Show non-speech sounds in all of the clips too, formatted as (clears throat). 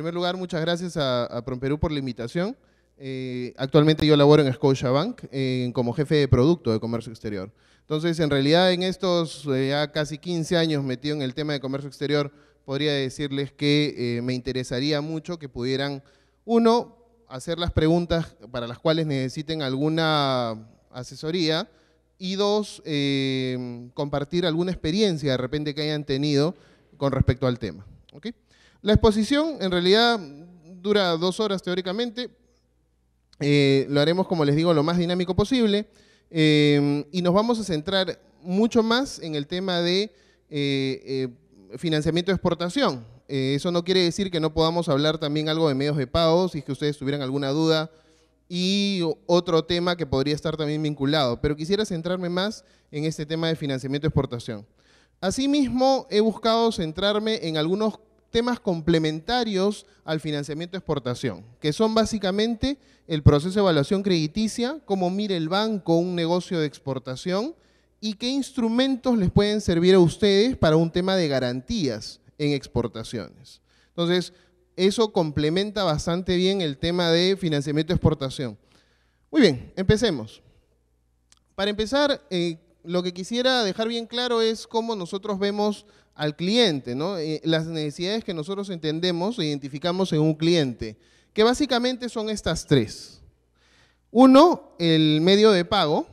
En primer lugar, muchas gracias a, PromPerú por la invitación. Eh, actualmente yo laboro en Scotiabank Bank como jefe de producto de comercio exterior. Entonces, en realidad, en estos eh, ya casi 15 años metido en el tema de comercio exterior, podría decirles que eh, me interesaría mucho que pudieran, uno, hacer las preguntas para las cuales necesiten alguna asesoría y dos, compartir alguna experiencia de repente que hayan tenido con respecto al tema. ¿Okay? La exposición en realidad dura dos horas teóricamente. Eh, lo haremos, como les digo, lo más dinámico posible. Eh, y nos vamos a centrar mucho más en el tema de eh, financiamiento de exportación. eso no quiere decir que no podamos hablar también algo de medios de pago, si es que ustedes tuvieran alguna duda. Y otro tema que podría estar también vinculado. Pero quisiera centrarme más en este tema de financiamiento de exportación. Asimismo, he buscado centrarme en algunos temas complementarios al financiamiento de exportación, que son básicamente el proceso de evaluación crediticia, cómo mire el banco un negocio de exportación y qué instrumentos les pueden servir a ustedes para un tema de garantías en exportaciones. Entonces, eso complementa bastante bien el tema de financiamiento de exportación. Muy bien, empecemos. Para empezar, eh, lo que quisiera dejar bien claro es cómo nosotros vemos al cliente, ¿no? Eh, las necesidades que nosotros entendemos e identificamos en un cliente, que básicamente son estas tres. Uno, el medio de pago.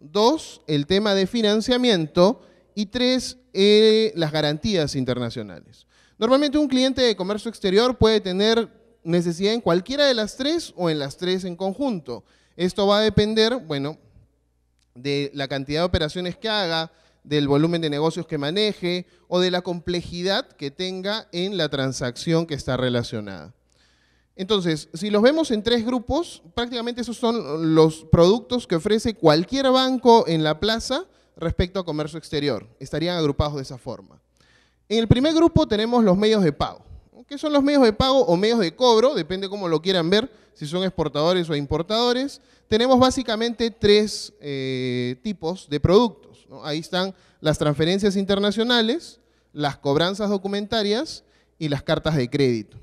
Dos, el tema de financiamiento. Y tres, eh, las garantías internacionales. Normalmente un cliente de comercio exterior puede tener necesidad en cualquiera de las tres o en las tres en conjunto. Esto va a depender, bueno, de la cantidad de operaciones que haga, del volumen de negocios que maneje o de la complejidad que tenga en la transacción que está relacionada. Entonces, si los vemos en tres grupos, prácticamente esos son los productos que ofrece cualquier banco en la plaza respecto a comercio exterior. Estarían agrupados de esa forma. En el primer grupo tenemos los medios de pago. ¿Qué son los medios de pago o medios de cobro? Depende cómo lo quieran ver, si son exportadores o importadores. Tenemos básicamente tres eh, tipos de productos. Ahí están las transferencias internacionales, las cobranzas documentarias y las cartas de crédito.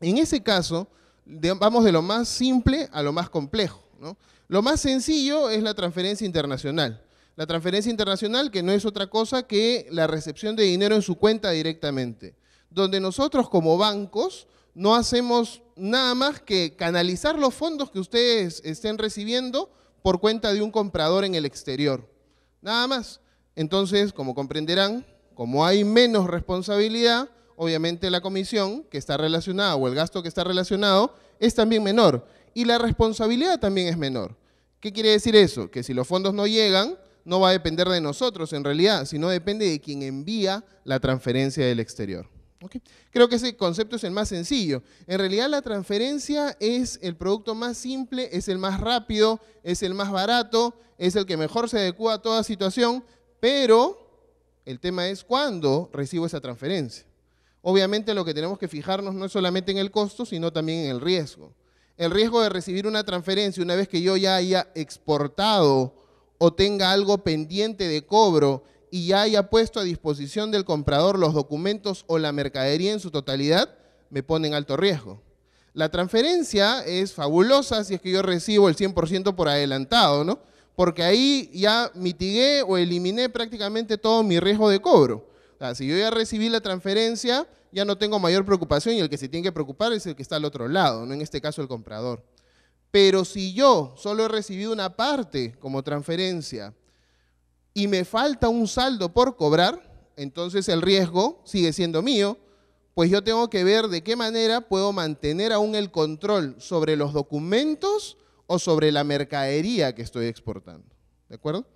En ese caso, vamos de lo más simple a lo más complejo. Lo más sencillo es la transferencia internacional. La transferencia internacional que no es otra cosa que la recepción de dinero en su cuenta directamente, donde nosotros como bancos no hacemos nada más que canalizar los fondos que ustedes estén recibiendo por cuenta de un comprador en el exterior. Nada más. Entonces, como comprenderán, como hay menos responsabilidad, obviamente la comisión que está relacionada o el gasto que está relacionado es también menor y la responsabilidad también es menor. ¿Qué quiere decir eso? Que si los fondos no llegan, no va a depender de nosotros en realidad, sino depende de quien envía la transferencia del exterior. Creo que ese concepto es el más sencillo. En realidad la transferencia es el producto más simple, es el más rápido, es el más barato, es el que mejor se adecua a toda situación, pero el tema es cuándo recibo esa transferencia. Obviamente lo que tenemos que fijarnos no es solamente en el costo, sino también en el riesgo. El riesgo de recibir una transferencia una vez que yo ya haya exportado o tenga algo pendiente de cobro y ya haya puesto a disposición del comprador los documentos o la mercadería en su totalidad, me pone en alto riesgo. La transferencia es fabulosa si es que yo recibo el 100% por adelantado, ¿no? Porque ahí ya mitigué o eliminé prácticamente todo mi riesgo de cobro. si yo ya recibí la transferencia, ya no tengo mayor preocupación y el que se tiene que preocupar es el que está al otro lado, ¿no? En este caso el comprador. Pero si yo solo he recibido una parte como transferencia y me falta un saldo por cobrar, entonces el riesgo sigue siendo mío, pues yo tengo que ver de qué manera puedo mantener aún el control sobre los documentos o sobre la mercadería que estoy exportando. ¿De acuerdo?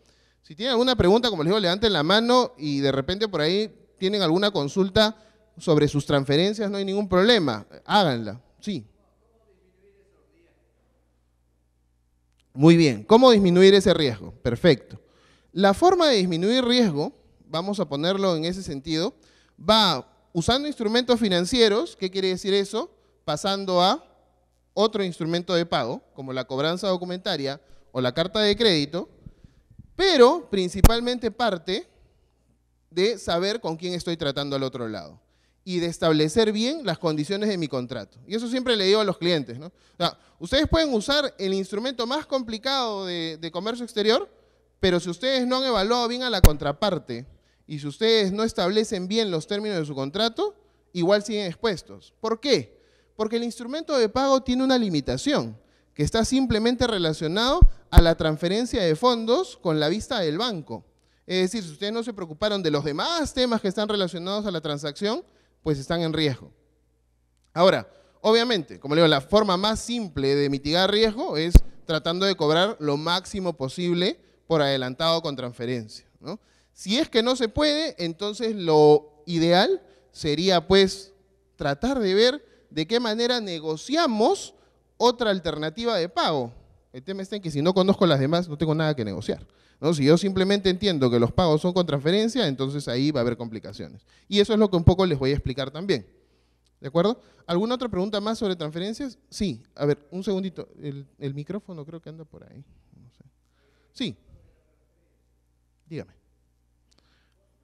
Si tienen alguna pregunta, como les digo, levanten la mano y de repente por ahí tienen alguna consulta sobre sus transferencias, no hay ningún problema. Háganla. Sí. Muy bien. ¿Cómo disminuir ese riesgo? Perfecto. La forma de disminuir riesgo, vamos a ponerlo en ese sentido, va usando instrumentos financieros, ¿qué quiere decir eso? Pasando a otro instrumento de pago, como la cobranza documentaria o la carta de crédito, pero principalmente parte de saber con quién estoy tratando al otro lado y de establecer bien las condiciones de mi contrato. Y eso siempre le digo a los clientes. ¿no? ustedes pueden usar el instrumento más complicado de comercio exterior, pero si ustedes no han evaluado bien a la contraparte y si ustedes no establecen bien los términos de su contrato, igual siguen expuestos. ¿Por qué? Porque el instrumento de pago tiene una limitación que está simplemente relacionado a la transferencia de fondos con la vista del banco. Es decir, si ustedes no se preocuparon de los demás temas que están relacionados a la transacción, pues están en riesgo. Ahora, obviamente, como le digo, la forma más simple de mitigar riesgo es tratando de cobrar lo máximo posible por adelantado con transferencia. Si es que no se puede, entonces lo ideal sería pues tratar de ver de qué manera negociamos otra alternativa de pago. El tema está en que si no conozco las demás, no tengo nada que negociar. ¿no? Si yo simplemente entiendo que los pagos son con transferencia, entonces ahí va a haber complicaciones. Y eso es lo que un poco les voy a explicar también. ¿De acuerdo? ¿Alguna otra pregunta más sobre transferencias? Sí, a ver, un segundito. El, micrófono creo que anda por ahí. No Sí. Dígame.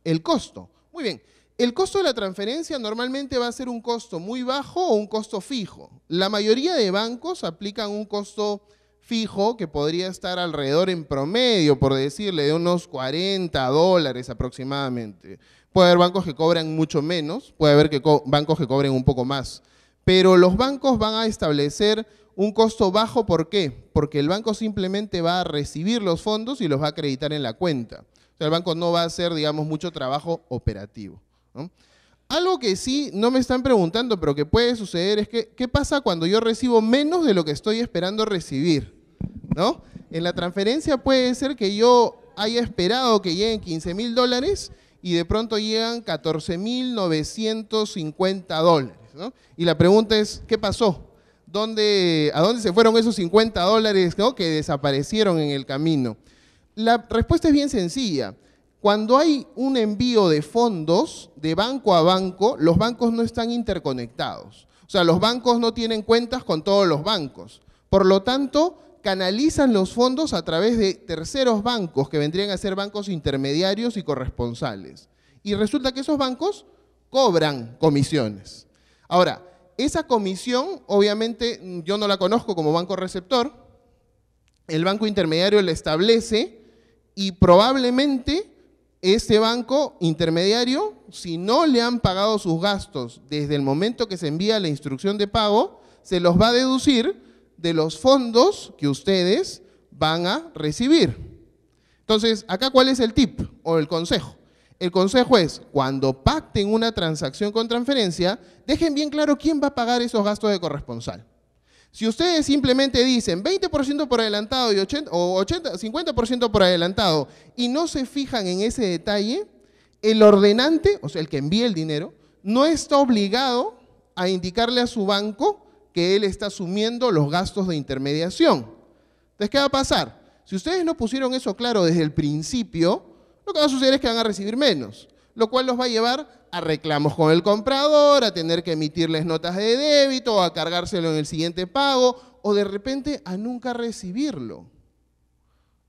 El costo. Muy bien. El costo de la transferencia normalmente va a ser un costo muy bajo o un costo fijo. La mayoría de bancos aplican un costo fijo que podría estar alrededor en promedio, por decirle, de unos 40 dólares aproximadamente. Puede haber bancos que cobran mucho menos, puede haber que bancos que cobren un poco más. Pero los bancos van a establecer un costo bajo, ¿por qué? Porque el banco simplemente va a recibir los fondos y los va a acreditar en la cuenta el banco no va a hacer, digamos, mucho trabajo operativo. Algo que sí no me están preguntando, pero que puede suceder es que, ¿qué pasa cuando yo recibo menos de lo que estoy esperando recibir? ¿No? En la transferencia puede ser que yo haya esperado que lleguen 15 mil dólares y de pronto llegan 14.950 dólares. Y la pregunta es, ¿qué pasó? ¿Dónde, ¿A dónde se fueron esos 50 dólares que desaparecieron en el camino? La respuesta es bien sencilla. Cuando hay un envío de fondos de banco a banco, los bancos no están interconectados. O sea, los bancos no tienen cuentas con todos los bancos. Por lo tanto, canalizan los fondos a través de terceros bancos, que vendrían a ser bancos intermediarios y corresponsales. Y resulta que esos bancos cobran comisiones. Ahora, esa comisión, obviamente, yo no la conozco como banco receptor. El banco intermediario la establece y probablemente este banco intermediario, si no le han pagado sus gastos desde el momento que se envía la instrucción de pago, se los va a deducir de los fondos que ustedes van a recibir. Entonces, acá cuál es el tip o el consejo. El consejo es, cuando pacten una transacción con transferencia, dejen bien claro quién va a pagar esos gastos de corresponsal. Si ustedes simplemente dicen 20% por adelantado y 80, o 80, 50% por adelantado y no se fijan en ese detalle, el ordenante, o sea, el que envía el dinero, no está obligado a indicarle a su banco que él está asumiendo los gastos de intermediación. Entonces, ¿qué va a pasar? Si ustedes no pusieron eso claro desde el principio, lo que va a suceder es que van a recibir menos, lo cual los va a llevar a reclamos con el comprador, a tener que emitirles notas de débito, a cargárselo en el siguiente pago o de repente a nunca recibirlo.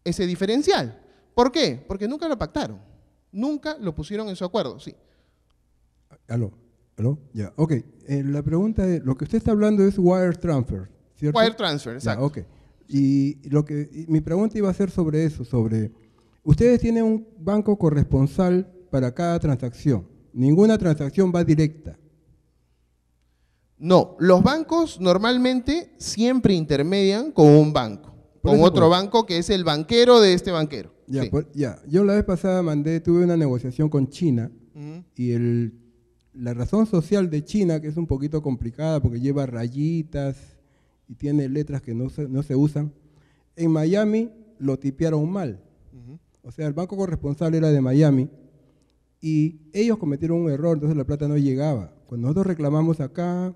Ese diferencial. ¿Por qué? Porque nunca lo pactaron. Nunca lo pusieron en su acuerdo, sí. Aló, aló, ya, ok. Eh, la pregunta es, lo que usted está hablando es wire transfer, ¿cierto? Wire transfer, exacto. Y lo que mi pregunta iba a ser sobre eso, sobre ustedes tienen un banco corresponsal para cada transacción. Ninguna transacción va directa. No, los bancos normalmente siempre intermedian con un banco, con otro banco que es el banquero de este banquero. Ya, yo la vez pasada mandé, tuve una negociación con China y el, la razón social de China, que es un poquito complicada porque lleva rayitas y tiene letras que no se, no se usan, en Miami lo tipearon mal. O sea, el banco corresponsal era de Miami y ellos cometieron un error, entonces la plata no llegaba. Cuando nosotros reclamamos acá,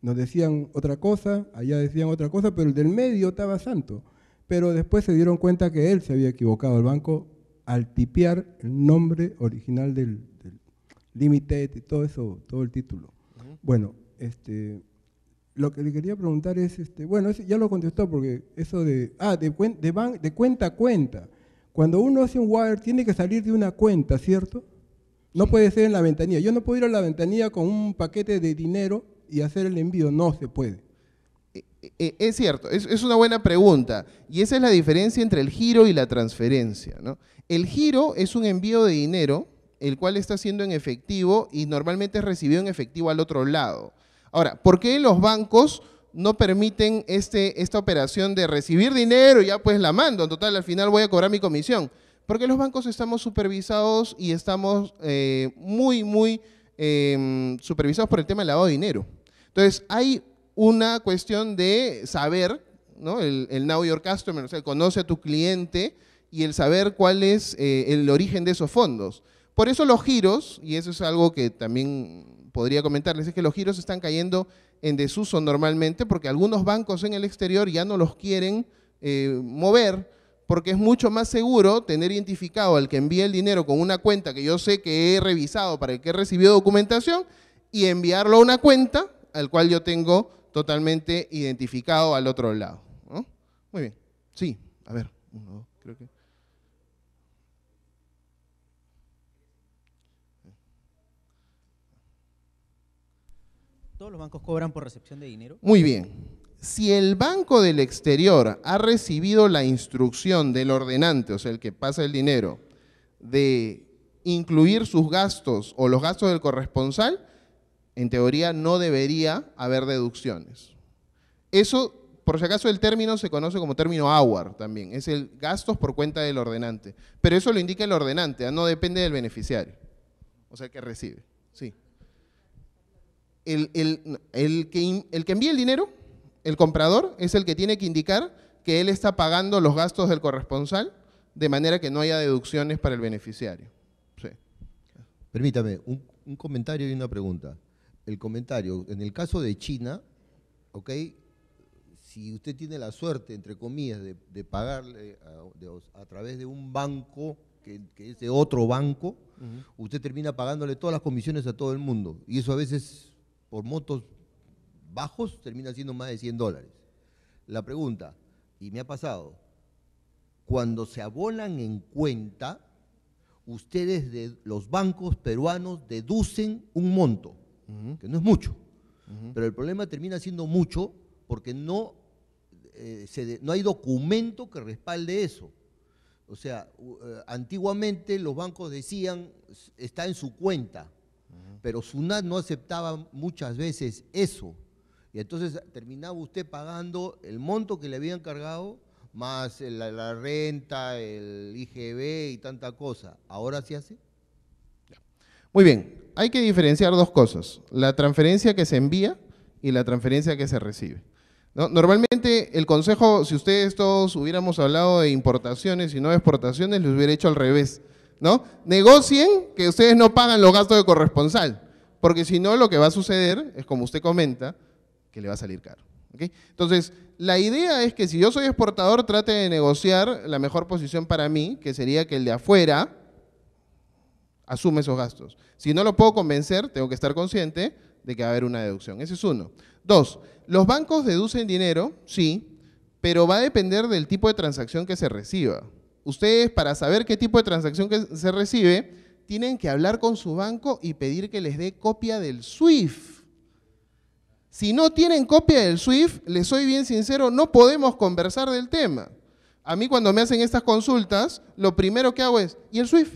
nos decían otra cosa, allá decían otra cosa, pero el del medio estaba santo. Pero después se dieron cuenta que él se había equivocado, al banco, al tipear el nombre original del, del Limited y todo eso, todo el título. Bueno, este, lo que le quería preguntar es, este, bueno, ya lo contestó porque eso de, ah, de, de, de cuenta a cuenta. Cuando uno hace un wire tiene que salir de una cuenta, ¿cierto? No puede ser en la ventanilla. Yo no puedo ir a la ventanilla con un paquete de dinero y hacer el envío. No se puede. Eh, eh, eh, es cierto, es, una buena pregunta. Y esa es la diferencia entre el giro y la transferencia. ¿no? El giro es un envío de dinero, el cual está siendo en efectivo y normalmente es recibido en efectivo al otro lado. Ahora, ¿por qué los bancos no permiten este, esta operación de recibir dinero y ya pues la mando? En total, al final voy a cobrar mi comisión. Porque los bancos estamos supervisados y estamos eh, muy, muy em, supervisados por el tema del lavado de dinero. Entonces, hay una cuestión de saber, ¿no? el, el Now Your Customer, o sea, conoce a tu cliente y el saber cuál es eh, el origen de esos fondos. Por eso los giros, y eso es algo que también podría comentarles, es que los giros están cayendo en desuso normalmente porque algunos bancos en el exterior ya no los quieren eh, mover porque es mucho más seguro tener identificado al que envía el dinero con una cuenta que yo sé que he revisado para el que he recibido documentación y enviarlo a una cuenta al cual yo tengo totalmente identificado al otro lado. Muy bien. Sí, a ver, ¿Todos los bancos cobran por recepción de dinero? Muy bien si el banco del exterior ha recibido la instrucción del ordenante, o sea, el que pasa el dinero, de incluir sus gastos o los gastos del corresponsal, en teoría no debería haber deducciones. Eso, por si acaso, el término se conoce como término AWAR también, es el gastos por cuenta del ordenante. Pero eso lo indica el ordenante, ¿ah? no depende del beneficiario, o sea, el que recibe. Sí. El, que, el que envía el dinero el comprador es el que tiene que indicar que él está pagando los gastos del corresponsal de manera que no haya deducciones para el beneficiario. Permítame, un, comentario y una pregunta. El comentario, en el caso de China, ¿ok? Si usted tiene la suerte, entre comillas, de, pagarle a, través de un banco que, es de otro banco, usted termina pagándole todas las comisiones a todo el mundo. Y eso a veces por motos bajos termina siendo más de 100 dólares. La pregunta, y me ha pasado, cuando se abonan en cuenta, ustedes de los bancos peruanos deducen un monto, que no es mucho, pero el problema termina siendo mucho porque no, eh, no hay documento que respalde eso. O sea, eh, antiguamente los bancos decían, está en su cuenta, pero SUNAT no aceptaba muchas veces eso. Y entonces terminaba usted pagando el monto que le habían cargado, más la, renta, el IGB y tanta cosa. ¿Ahora se sí hace? Muy bien, hay que diferenciar dos cosas, la transferencia que se envía y la transferencia que se recibe. Normalmente el consejo, si ustedes todos hubiéramos hablado de importaciones y no de exportaciones, les hubiera hecho al revés. ¿no? Negocien que ustedes no pagan los gastos de corresponsal, porque si no lo que va a suceder es, como usted comenta, que le va a salir caro. Entonces, la idea es que si yo soy exportador, trate de negociar la mejor posición para mí, que sería que el de afuera asume esos gastos. Si no lo puedo convencer, tengo que estar consciente de que va a haber una deducción. Ese es uno. Dos, los bancos deducen dinero, sí, pero va a depender del tipo de transacción que se reciba. Ustedes, para saber qué tipo de transacción que se recibe, tienen que hablar con su banco y pedir que les dé copia del SWIFT. Si no tienen copia del SWIFT, les soy bien sincero, no podemos conversar del tema. A mí cuando me hacen estas consultas, lo primero que hago es, ¿y el SWIFT?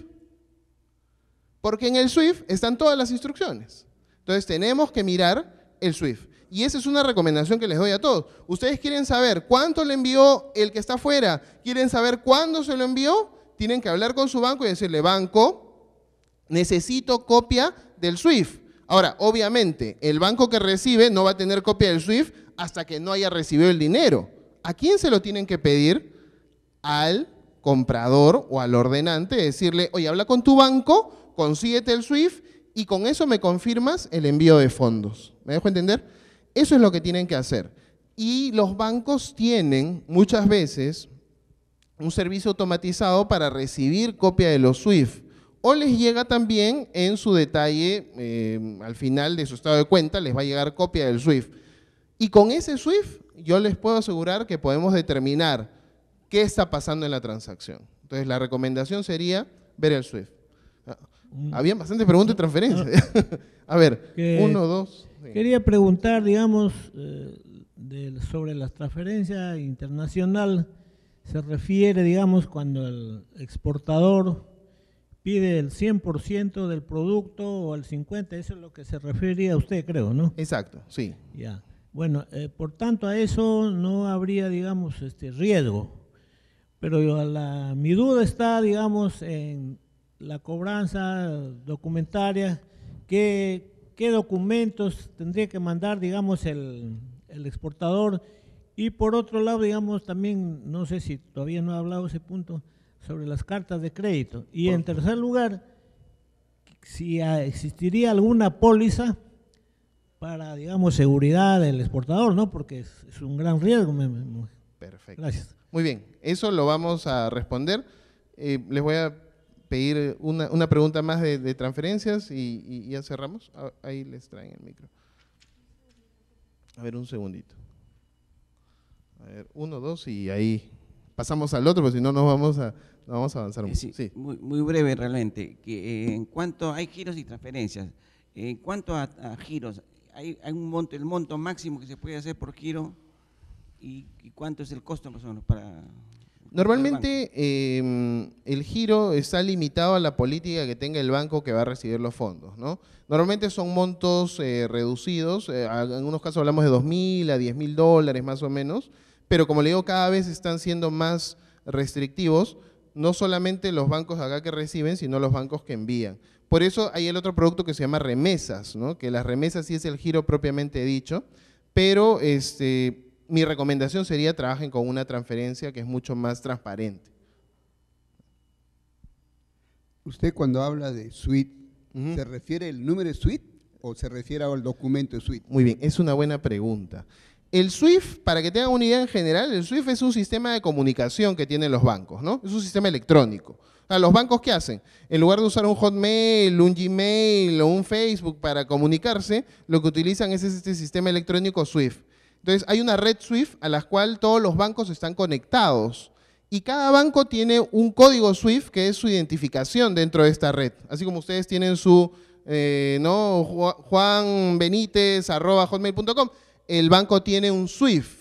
Porque en el SWIFT están todas las instrucciones. Entonces tenemos que mirar el SWIFT. Y esa es una recomendación que les doy a todos. Ustedes quieren saber cuánto le envió el que está afuera, quieren saber cuándo se lo envió, tienen que hablar con su banco y decirle, banco, necesito copia del SWIFT. Ahora, obviamente, el banco que recibe no va a tener copia del SWIFT hasta que no haya recibido el dinero. ¿A quién se lo tienen que pedir? Al comprador o al ordenante, decirle, oye, habla con tu banco, consíguete el SWIFT y con eso me confirmas el envío de fondos. ¿Me dejo entender? Eso es lo que tienen que hacer. Y los bancos tienen muchas veces un servicio automatizado para recibir copia de los SWIFT o les llega también en su detalle, eh, al final de su estado de cuenta, les va a llegar copia del SWIFT. Y con ese SWIFT yo les puedo asegurar que podemos determinar qué está pasando en la transacción. Entonces la recomendación sería ver el SWIFT. Mm. Habían bastantes preguntas de transferencia. Ah. (laughs) a ver, uno, dos. Quería preguntar, digamos, eh, sobre las transferencia internacional. Se refiere, digamos, cuando el exportador pide el 100% del producto o el 50%, eso es lo que se refería a usted, creo, ¿no? Exacto, sí. Ya. Bueno, eh, por tanto a eso no habría, digamos, este riesgo. Pero yo, la, mi duda está, digamos, en la cobranza documentaria, qué, qué documentos tendría que mandar, digamos, el, el exportador. Y por otro lado, digamos, también, no sé si todavía no ha hablado ese punto, sobre las cartas de crédito. Y en tercer lugar, si existiría alguna póliza para, digamos, seguridad del exportador, ¿no? Porque es, un gran riesgo. Perfecto. Gracias. Muy bien, eso lo vamos a responder. Eh, les voy a pedir una, una pregunta más de, transferencias y, y, ya cerramos. Ahí les traen el micro. A ver, un segundito. A ver, uno, dos y ahí pasamos al otro, porque si no nos vamos a, vamos a avanzar un Sí, Muy, breve realmente, que eh, en cuanto hay giros y transferencias, eh, en cuanto a, giros, hay, hay, un monto, el monto máximo que se puede hacer por giro y, cuánto es el costo más para... Normalmente em, el giro está limitado a la política que tenga el banco que va a recibir los fondos. ¿no? Normalmente son montos eh, reducidos, en algunos casos hablamos de 2.000 a 10.000 dólares más o menos, pero como le digo, cada vez están siendo más restrictivos, no solamente los bancos acá que reciben, sino los bancos que envían. Por eso hay el otro producto que se llama remesas, ¿no? que las remesas sí es el giro propiamente dicho, pero este, mi recomendación sería trabajen con una transferencia que es mucho más transparente. Usted cuando habla de suite, ¿se refiere al número de suite o se refiere al documento de suite? Muy bien, es una buena pregunta. El SWIFT, para que tengan una idea en general, el SWIFT es un sistema de comunicación que tienen los bancos, ¿no? Es un sistema electrónico. A los bancos, ¿qué hacen? En lugar de usar un Hotmail, un Gmail o un Facebook para comunicarse, lo que utilizan es este sistema electrónico SWIFT. Entonces, hay una red SWIFT a la cual todos los bancos están conectados. Y cada banco tiene un código SWIFT que es su identificación dentro de esta red. Así como ustedes tienen su, eh, ¿no? Juan Benítez, el banco tiene un SWIFT.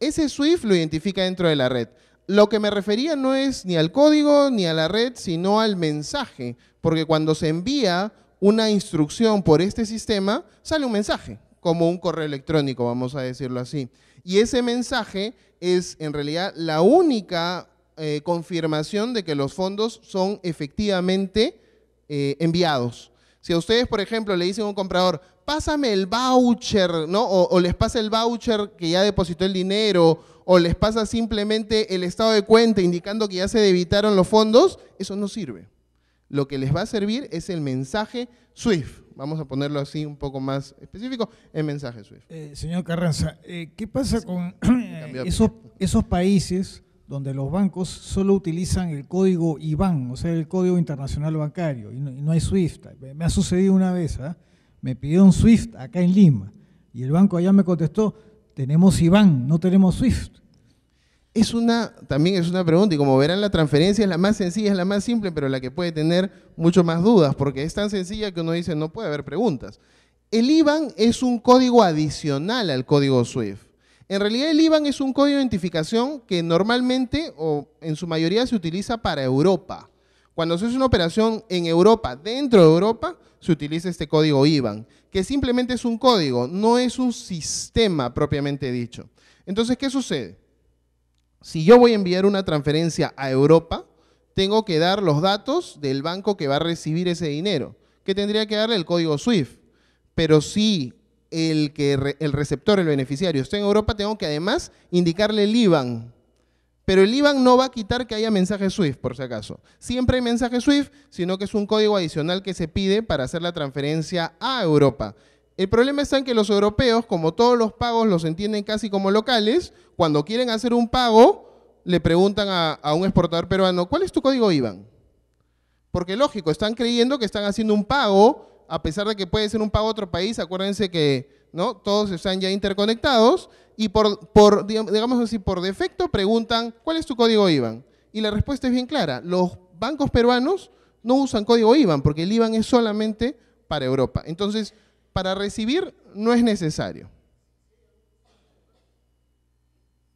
Ese SWIFT lo identifica dentro de la red. Lo que me refería no es ni al código ni a la red, sino al mensaje, porque cuando se envía una instrucción por este sistema, sale un mensaje, como un correo electrónico, vamos a decirlo así. Y ese mensaje es en realidad la única eh, confirmación de que los fondos son efectivamente eh, enviados. Si a ustedes, por ejemplo, le dicen a un comprador, pásame el voucher, ¿no? O, les pasa el voucher que ya depositó el dinero, o les pasa simplemente el estado de cuenta indicando que ya se debitaron los fondos, eso no sirve. Lo que les va a servir es el mensaje SWIFT. Vamos a ponerlo así un poco más específico, el mensaje SWIFT. Eh, señor Carranza, eh, ¿qué pasa con (clears throat) esos, países donde los bancos solo utilizan el código IBAN, o sea, el código internacional bancario, y no, hay SWIFT? Me ha sucedido una vez, ¿ah? me un SWIFT acá en Lima. Y el banco allá me contestó, tenemos IBAN, no tenemos SWIFT. Es una, también es una pregunta, y como verán, la transferencia es la más sencilla, es la más simple, pero la que puede tener mucho más dudas, porque es tan sencilla que uno dice, no puede haber preguntas. El IBAN es un código adicional al código SWIFT. En realidad el IBAN es un código de identificación que normalmente o en su mayoría se utiliza para Europa. Cuando se hace una operación en Europa, dentro de Europa, se utiliza este código IBAN, que simplemente es un código, no es un sistema propiamente dicho. Entonces, ¿qué sucede? Si yo voy a enviar una transferencia a Europa, tengo que dar los datos del banco que va a recibir ese dinero, que tendría que darle el código SWIFT. Pero si el, que el receptor, el beneficiario, está en Europa, tengo que además indicarle el IBAN pero el IBAN no va a quitar que haya mensaje SWIFT, por si acaso. Siempre hay mensaje SWIFT, sino que es un código adicional que se pide para hacer la transferencia a Europa. El problema está en que los europeos, como todos los pagos los entienden casi como locales, cuando quieren hacer un pago, le preguntan a, un exportador peruano, ¿cuál es tu código IBAN? Porque lógico, están creyendo que están haciendo un pago, a pesar de que puede ser un pago a otro país. Acuérdense que ¿no? Todos están ya interconectados y por, digamos así, por defecto preguntan, ¿cuál es tu código IBAN? Y la respuesta es bien clara, los bancos peruanos no usan código IBAN porque el IBAN es solamente para Europa. Entonces, para recibir no es necesario.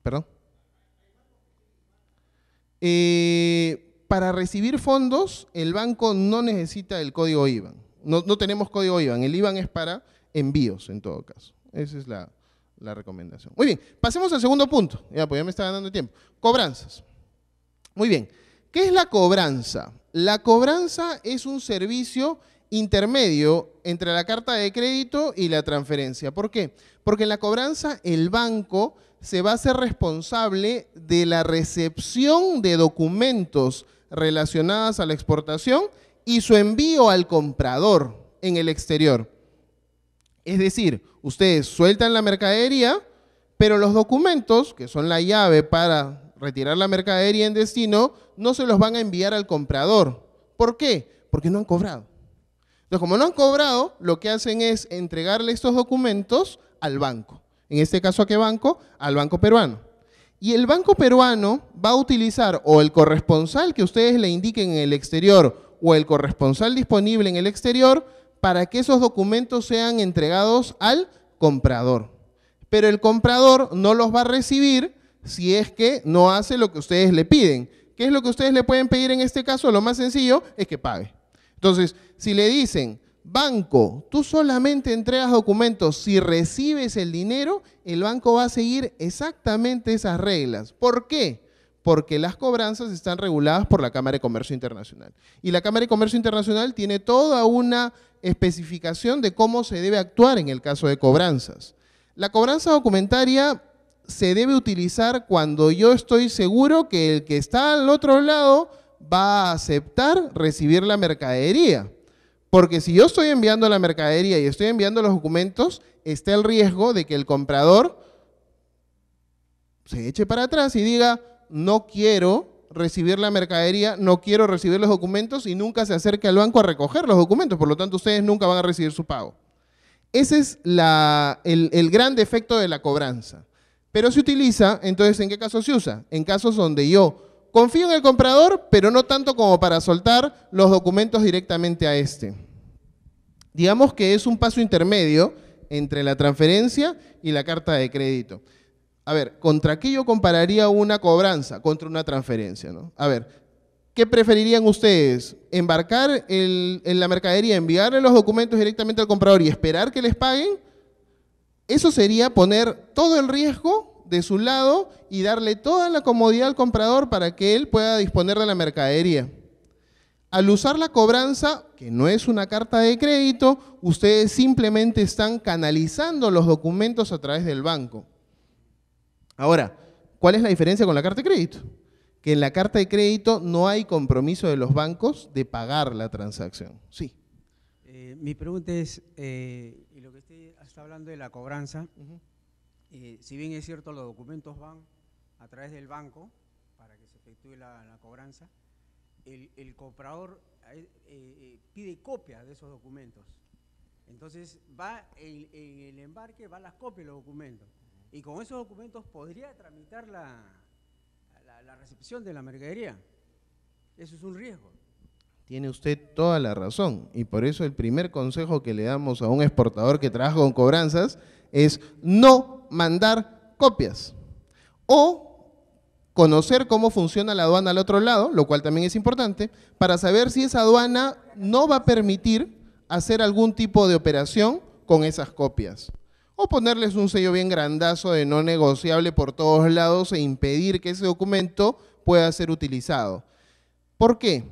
¿Perdón? Eh, para recibir fondos, el banco no necesita el código IBAN. No, no tenemos código IBAN. El IBAN es para envíos en todo caso. Esa es la, recomendación. Muy bien, pasemos al segundo punto. Ya, pues me está ganando tiempo. Cobranzas. Muy bien, ¿qué es la cobranza? La cobranza es un servicio intermedio entre la carta de crédito y la transferencia. ¿Por qué? Porque en la cobranza el banco se va a ser responsable de la recepción de documentos relacionados a la exportación y su envío al comprador en el exterior. Es decir, ustedes sueltan la mercadería, pero los documentos, que son la llave para retirar la mercadería en destino, no se los van a enviar al comprador. ¿Por qué? Porque no han cobrado. Entonces, como no han cobrado, lo que hacen es entregarle estos documentos al banco. En este caso, ¿a qué banco? Al banco peruano. Y el banco peruano va a utilizar o el corresponsal que ustedes le indiquen en el exterior o el corresponsal disponible en el exterior para que esos documentos sean entregados al comprador. Pero el comprador no los va a recibir si es que no hace lo que ustedes le piden. ¿Qué es lo que ustedes le pueden pedir en este caso? Lo más sencillo es que pague. Entonces, si le dicen, banco, tú solamente entregas documentos si recibes el dinero, el banco va a seguir exactamente esas reglas. ¿Por qué? Porque las cobranzas están reguladas por la Cámara de Comercio Internacional. Y la Cámara de Comercio Internacional tiene toda una especificación de cómo se debe actuar en el caso de cobranzas. La cobranza documentaria se debe utilizar cuando yo estoy seguro que el que está al otro lado va a aceptar recibir la mercadería. Porque si yo estoy enviando la mercadería y estoy enviando los documentos, está el riesgo de que el comprador se eche para atrás y diga, no quiero recibir la mercadería, no quiero recibir los documentos y nunca se acerque al banco a recoger los documentos, por lo tanto ustedes nunca van a recibir su pago. Ese es el, gran defecto de la cobranza. Pero se utiliza, entonces, ¿en qué caso se usa? En casos donde yo confío en el comprador, pero no tanto como para soltar los documentos directamente a este. Digamos que es un paso intermedio entre la transferencia y la carta de crédito a ver, ¿contra qué yo compararía una cobranza? Contra una transferencia, ¿no? A ver, ¿qué preferirían ustedes? ¿Embarcar en la mercadería, enviarle los documentos directamente al comprador y esperar que les paguen? Eso sería poner todo el riesgo de su lado y darle toda la comodidad al comprador para que él pueda disponer de la mercadería. Al usar la cobranza, que no es una carta de crédito, ustedes simplemente están canalizando los documentos a través del banco. Ahora, ¿cuál es la diferencia con la carta de crédito? Que en la carta de crédito no hay compromiso de los bancos de pagar la transacción. Sí. Eh, mi pregunta es, eh, y lo que usted está hablando de la cobranza, eh, si bien es cierto, los documentos van a través del banco para que se efectúe la, cobranza, el, comprador pide copia de esos documentos. Entonces, va en, en el embarque, van las copias de los documentos y con esos documentos podría tramitar la, recepción de la mercadería. Eso es un riesgo. Tiene usted toda la razón y por eso el primer consejo que le damos a un exportador que trabaja con cobranzas es no mandar copias o conocer cómo funciona la aduana al otro lado, lo cual también es importante, para saber si esa aduana no va a permitir hacer algún tipo de operación con esas copias o ponerles un sello bien grandazo de no negociable por todos lados e impedir que ese documento pueda ser utilizado. ¿Por qué?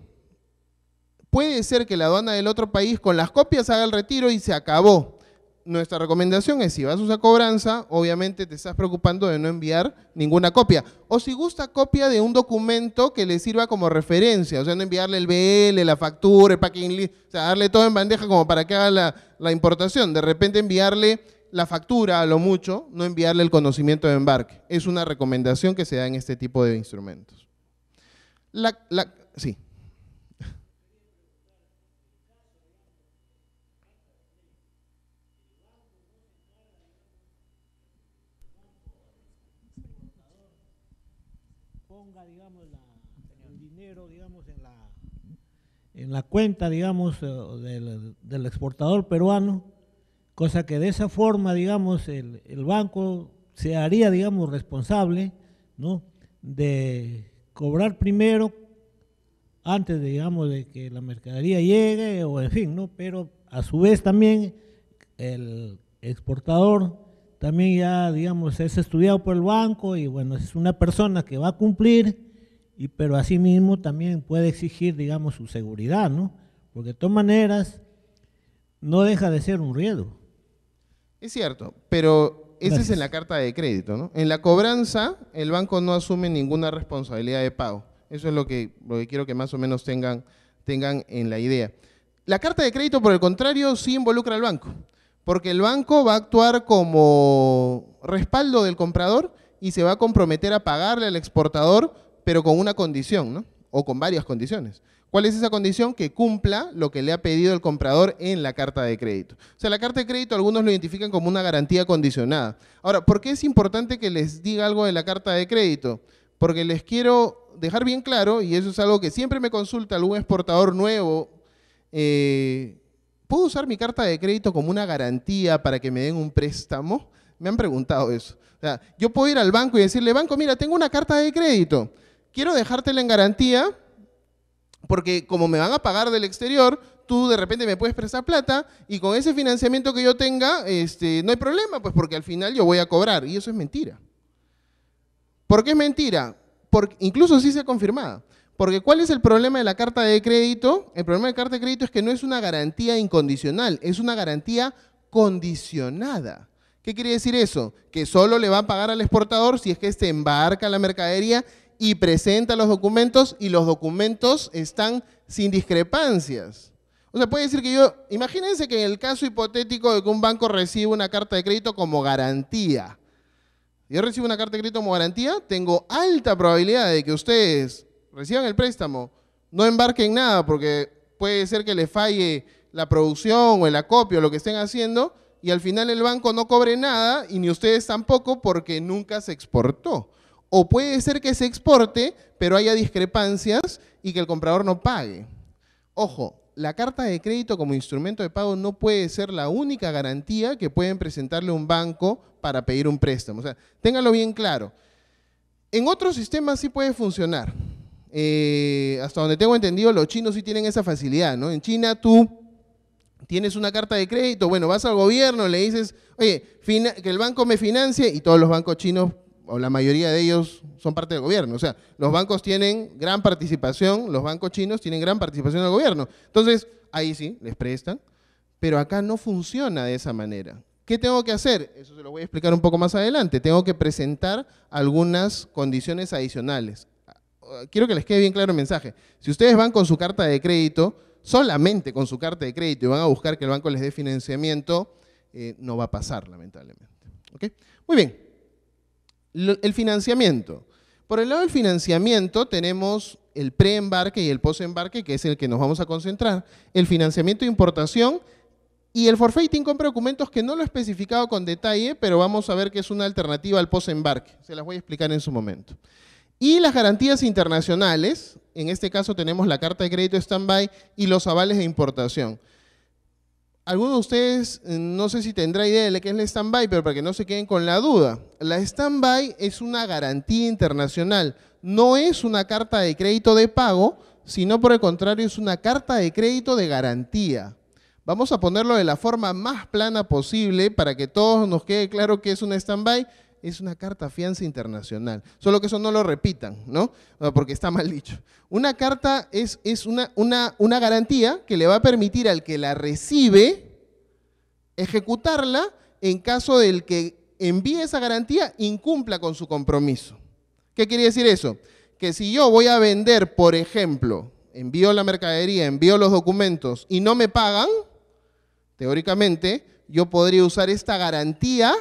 Puede ser que la aduana del otro país con las copias haga el retiro y se acabó. Nuestra recomendación es si vas a usar cobranza, obviamente te estás preocupando de no enviar ninguna copia. O si gusta copia de un documento que le sirva como referencia, o sea, no enviarle el BL, la factura, el packing list, o sea, darle todo en bandeja como para que haga la, la importación. De repente enviarle la factura a lo mucho, no enviarle el conocimiento de embarque. Es una recomendación que se da en este tipo de instrumentos. La, la, sí. ponga digamos la, el dinero digamos en la en la cuenta digamos eh, del, del exportador peruano cosa que de esa forma, digamos, el, banco se haría, digamos, responsable, ¿no? De cobrar primero antes, de, digamos, de que la mercadería llegue o en fin, ¿no? Pero a su vez también el exportador también ya, digamos, es estudiado por el banco y bueno, es una persona que va a cumplir, y, pero asimismo también puede exigir, digamos, su seguridad, ¿no? Porque de todas maneras no deja de ser un riesgo. Es cierto, pero ese es en la carta de crédito, ¿no? En la cobranza, el banco no asume ninguna responsabilidad de pago. Eso es lo que, quiero que más o menos tengan, tengan en la idea. La carta de crédito, por el contrario, sí involucra al banco, porque el banco va a actuar como respaldo del comprador y se va a comprometer a pagarle al exportador, pero con una condición, ¿no? O con varias condiciones. ¿Cuál es esa condición? Que cumpla lo que le ha pedido el comprador en la carta de crédito. O sea, la carta de crédito algunos lo identifican como una garantía condicionada. Ahora, ¿por qué es importante que les diga algo de la carta de crédito? Porque les quiero dejar bien claro, y eso es algo que siempre me consulta algún exportador nuevo, eh, ¿puedo usar mi carta de crédito como una garantía para que me den un préstamo? Me han preguntado eso. O sea, yo puedo ir al banco y decirle, banco, mira, tengo una carta de crédito, quiero dejártela en garantía porque como me van a pagar del exterior, tú de repente me puedes prestar plata y con ese financiamiento que yo tenga, este, no hay problema, pues porque al final yo voy a cobrar. Y eso es mentira. ¿Por qué es mentira? Porque, incluso si sí se ha confirmado. Porque ¿cuál es el problema de la carta de crédito? El problema de la carta de crédito es que no es una garantía incondicional, es una garantía condicionada. ¿Qué quiere decir eso? Que solo le va a pagar al exportador si es que se este embarca la mercadería y presenta los documentos y los documentos están sin discrepancias. O sea, puede decir que yo, imagínense que en el caso hipotético de que un banco reciba una carta de crédito como garantía, yo recibo una carta de crédito como garantía, tengo alta probabilidad de que ustedes reciban el préstamo, no embarquen nada porque puede ser que les falle la producción o el acopio, lo que estén haciendo, y al final el banco no cobre nada y ni ustedes tampoco porque nunca se exportó. O puede ser que se exporte, pero haya discrepancias y que el comprador no pague. Ojo, la carta de crédito como instrumento de pago no puede ser la única garantía que pueden presentarle un banco para pedir un préstamo. O sea, téngalo bien claro. En otros sistemas sí puede funcionar. Eh, hasta donde tengo entendido, los chinos sí tienen esa facilidad, ¿no? En China tú tienes una carta de crédito, bueno, vas al gobierno, le dices, oye, que el banco me financie y todos los bancos chinos o la mayoría de ellos son parte del gobierno. O sea, los bancos tienen gran participación, los bancos chinos tienen gran participación del gobierno. Entonces, ahí sí, les prestan, pero acá no funciona de esa manera. ¿Qué tengo que hacer? Eso se lo voy a explicar un poco más adelante. Tengo que presentar algunas condiciones adicionales. Quiero que les quede bien claro el mensaje. Si ustedes van con su carta de crédito, solamente con su carta de crédito y van a buscar que el banco les dé financiamiento, eh, no va a pasar, lamentablemente. ¿Okay? Muy bien. El financiamiento. Por el lado del financiamiento tenemos el preembarque y el posembarque, que es el que nos vamos a concentrar, el financiamiento de importación y el forfeiting compra documentos que no lo he especificado con detalle, pero vamos a ver que es una alternativa al posembarque. Se las voy a explicar en su momento. Y las garantías internacionales, en este caso tenemos la carta de crédito stand-by y los avales de importación. Algunos de ustedes eh, no sé si tendrá idea de qué es la stand-by, pero para que no se queden con la duda, la stand-by es una garantía internacional, no es una carta de crédito de pago, sino por el contrario es una carta de crédito de garantía. Vamos a ponerlo de la forma más plana posible para que todos nos quede claro que es una stand-by es una carta fianza internacional. Solo que eso no lo repitan, ¿no? Ah, porque está mal dicho. Una carta es, es una, una, una garantía que le va a permitir al que la recibe ejecutarla en caso del que envíe esa garantía incumpla con su compromiso. ¿Qué quiere decir eso? Que si yo voy a vender, por ejemplo, envío la mercadería, envío los documentos y no me pagan, teóricamente yo podría usar esta garantía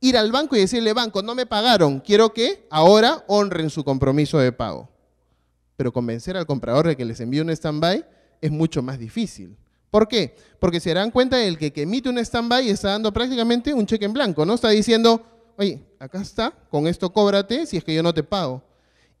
ir al banco y decirle, banco, no me pagaron, quiero que ahora honren su compromiso de pago. Pero convencer al comprador de que les envíe un stand-by es mucho más difícil. ¿Por qué? Porque se darán cuenta del que, que emite un stand-by está dando prácticamente un cheque en blanco, ¿no? Está diciendo, oye, acá está, con esto cóbrate si es que yo no te pago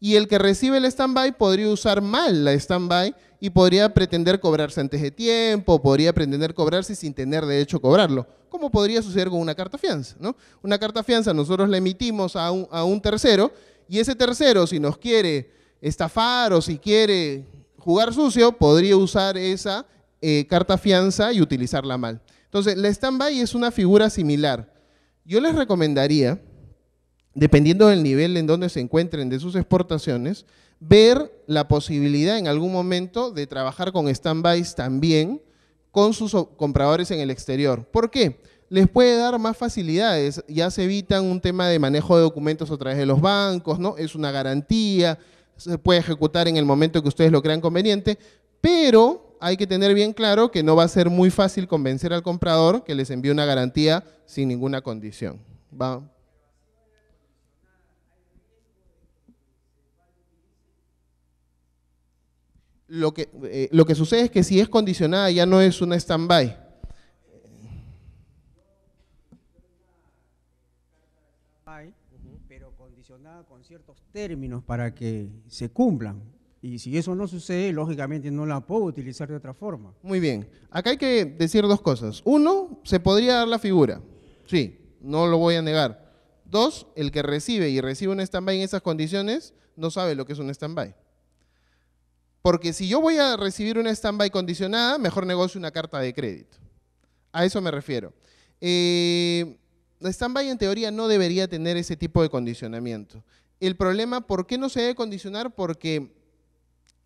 y el que recibe el stand-by podría usar mal la stand-by y podría pretender cobrarse antes de tiempo, podría pretender cobrarse sin tener derecho a cobrarlo, como podría suceder con una carta fianza. ¿no? Una carta fianza nosotros la emitimos a un, tercero y ese tercero si nos quiere estafar o si quiere jugar sucio, podría usar esa eh, carta fianza y utilizarla mal. Entonces, la stand-by es una figura similar. Yo les recomendaría dependiendo del nivel en donde se encuentren de sus exportaciones, ver la posibilidad en algún momento de trabajar con stand también con sus compradores en el exterior. ¿Por qué? Les puede dar más facilidades, ya se evitan un tema de manejo de documentos a través de los bancos, ¿no? Es una garantía, se puede ejecutar en el momento que ustedes lo crean conveniente, pero hay que tener bien claro que no va a ser muy fácil convencer al comprador que les envíe una garantía sin ninguna condición. ¿va? lo que, eh, lo que sucede es que si es condicionada ya no es una stand-by. Pero condicionada con ciertos términos para que se cumplan. Y si eso no sucede, lógicamente no la puedo utilizar de otra forma. Muy bien. Acá hay que decir dos cosas. Uno, se podría dar la figura. Sí, no lo voy a negar. Dos, el que recibe y recibe un stand-by en esas condiciones no sabe lo que es un stand-by. Porque si yo voy a recibir una stand-by condicionada, mejor negocio una carta de crédito. A eso me refiero. La eh, stand-by en teoría no debería tener ese tipo de condicionamiento. El problema, ¿por qué no se debe condicionar? Porque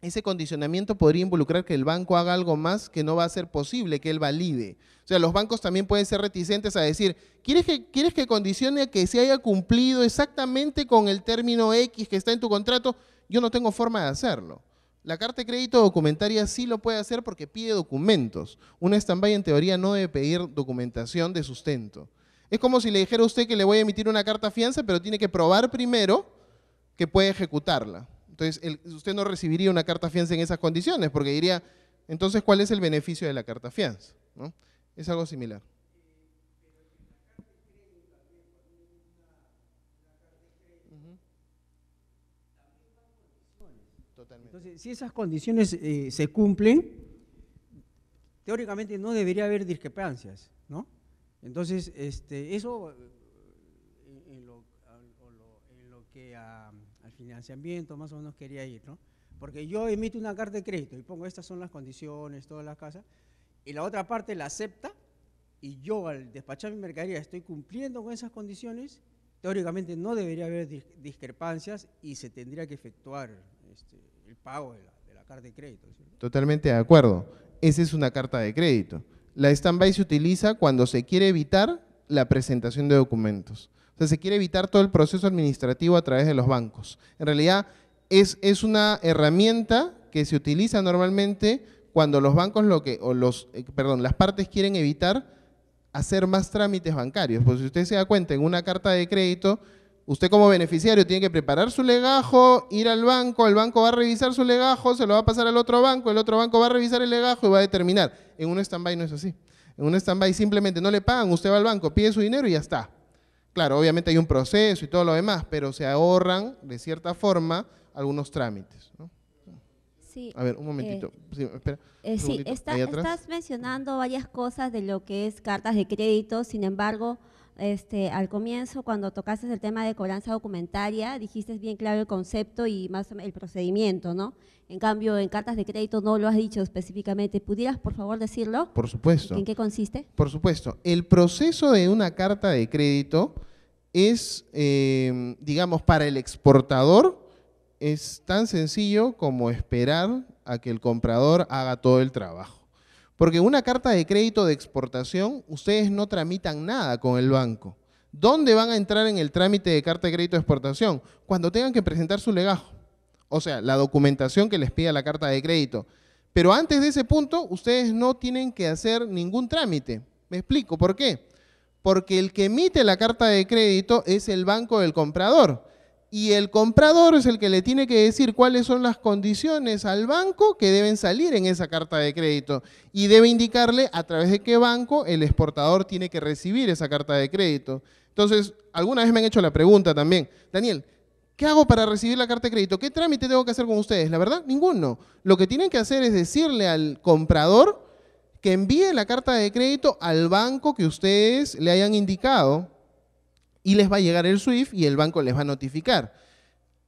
ese condicionamiento podría involucrar que el banco haga algo más que no va a ser posible, que él valide. O sea, los bancos también pueden ser reticentes a decir, ¿quieres que, ¿quieres que condicione que se haya cumplido exactamente con el término X que está en tu contrato? Yo no tengo forma de hacerlo. La carta de crédito documentaria sí lo puede hacer porque pide documentos. Una stand-by en teoría no debe pedir documentación de sustento. Es como si le dijera a usted que le voy a emitir una carta fianza, pero tiene que probar primero que puede ejecutarla. Entonces, usted no recibiría una carta fianza en esas condiciones, porque diría, entonces, ¿cuál es el beneficio de la carta fianza? Es algo similar. Entonces, si esas condiciones eh, se cumplen, teóricamente no debería haber discrepancias, ¿no? Entonces, este, eso eh, en lo, que al financiamiento más o menos quería ir, ¿no? Porque yo emito una carta de crédito y pongo estas son las condiciones, todas las casas, y la otra parte la acepta y yo al despachar mi mercadería estoy cumpliendo con esas condiciones, teóricamente no debería haber discrepancias y se tendría que efectuar este, el pago de la, carta de crédito. Totalmente de acuerdo. Esa es una carta de crédito. La stand-by se utiliza cuando se quiere evitar la presentación de documentos. O sea, se quiere evitar todo el proceso administrativo a través de los bancos. En realidad, es, es una herramienta que se utiliza normalmente cuando los bancos lo que, o los, eh, perdón, las partes quieren evitar hacer más trámites bancarios. Porque si usted se da cuenta, en una carta de crédito Usted como beneficiario tiene que preparar su legajo, ir al banco, el banco va a revisar su legajo, se lo va a pasar al otro banco, el otro banco va a revisar el legajo y va a determinar. En un stand-by no es así. En un stand-by simplemente no le pagan, usted va al banco, pide su dinero y ya está. Claro, obviamente hay un proceso y todo lo demás, pero se ahorran de cierta forma algunos trámites. a ver, un eh, momentito. sí, eh, estás mencionando varias cosas de lo que es cartas de crédito, sin embargo, este, al comienzo, cuando tocaste el tema de cobranza documentaria, dijiste bien claro el concepto y más el procedimiento, ¿no? En cambio, en cartas de crédito no lo has dicho específicamente. ¿Pudieras, por favor, decirlo? Por supuesto. ¿En qué consiste? Por supuesto. El proceso de una carta de crédito es, em, digamos, para el exportador, es tan sencillo como esperar a que el comprador haga todo el trabajo. Porque una carta de crédito de exportación, ustedes no tramitan nada con el banco. ¿Dónde van a entrar en el trámite de carta de crédito de exportación? Cuando tengan que presentar su legajo. O sea, la documentación que les pida la carta de crédito. Pero antes de ese punto, ustedes no tienen que hacer ningún trámite. Me explico, ¿por qué? Porque el que emite la carta de crédito es el banco del comprador y el comprador es el que le tiene que decir cuáles son las condiciones al banco que deben salir en esa carta de crédito y debe indicarle a través de qué banco el exportador tiene que recibir esa carta de crédito. Entonces, alguna vez me han hecho la pregunta también, Daniel, ¿qué hago para recibir la carta de crédito? ¿Qué trámite tengo que hacer con ustedes? La verdad, ninguno. Lo que tienen que hacer es decirle al comprador que envíe la carta de crédito al banco que ustedes le hayan indicado y les va a llegar el SWIFT y el banco les va a notificar.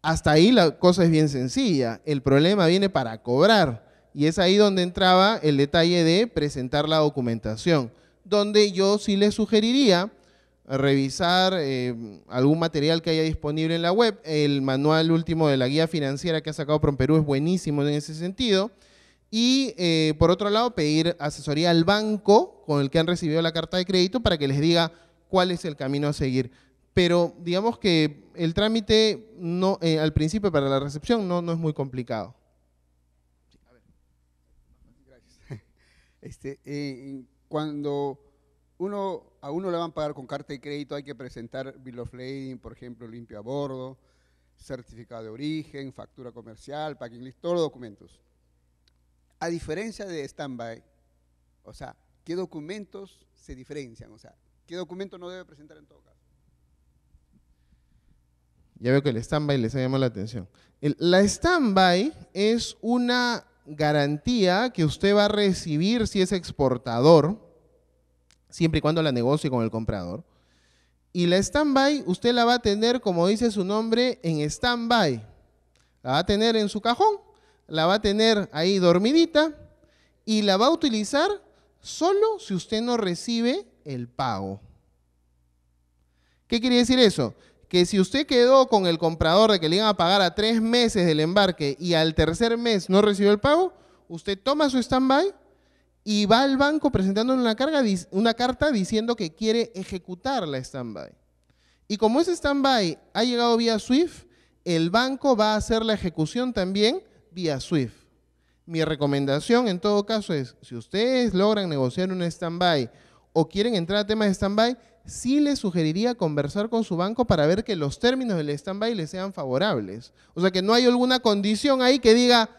Hasta ahí la cosa es bien sencilla. El problema viene para cobrar. Y es ahí donde entraba el detalle de presentar la documentación, donde yo sí les sugeriría revisar eh, algún material que haya disponible en la web. El manual último de la guía financiera que ha sacado Perú es buenísimo en ese sentido. Y eh, por otro lado, pedir asesoría al banco con el que han recibido la carta de crédito para que les diga cuál es el camino a seguir pero digamos que el trámite no, eh, al principio para la recepción no, no es muy complicado. Este, eh, cuando uno, a uno le van a pagar con carta de crédito, hay que presentar bill of lading, por ejemplo, limpio a bordo, certificado de origen, factura comercial, packing list, todos los documentos. A diferencia de standby, o sea, ¿qué documentos se diferencian? O sea, ¿qué documento no debe presentar en todo ya veo que el stand-by les ha llamado la atención. la stand-by es una garantía que usted va a recibir si es exportador, siempre y cuando la negocie con el comprador. Y la stand-by usted la va a tener, como dice su nombre, en stand-by. La va a tener en su cajón, la va a tener ahí dormidita y la va a utilizar solo si usted no recibe el pago. ¿Qué quiere decir eso? que si usted quedó con el comprador de que le iban a pagar a tres meses del embarque y al tercer mes no recibió el pago, usted toma su stand-by y va al banco presentándole una, una carta diciendo que quiere ejecutar la stand-by. Y como ese stand-by ha llegado vía SWIFT, el banco va a hacer la ejecución también vía SWIFT. Mi recomendación en todo caso es, si ustedes logran negociar un stand-by o quieren entrar a temas de stand-by, sí le sugeriría conversar con su banco para ver que los términos del stand-by le sean favorables. O sea, que no hay alguna condición ahí que diga,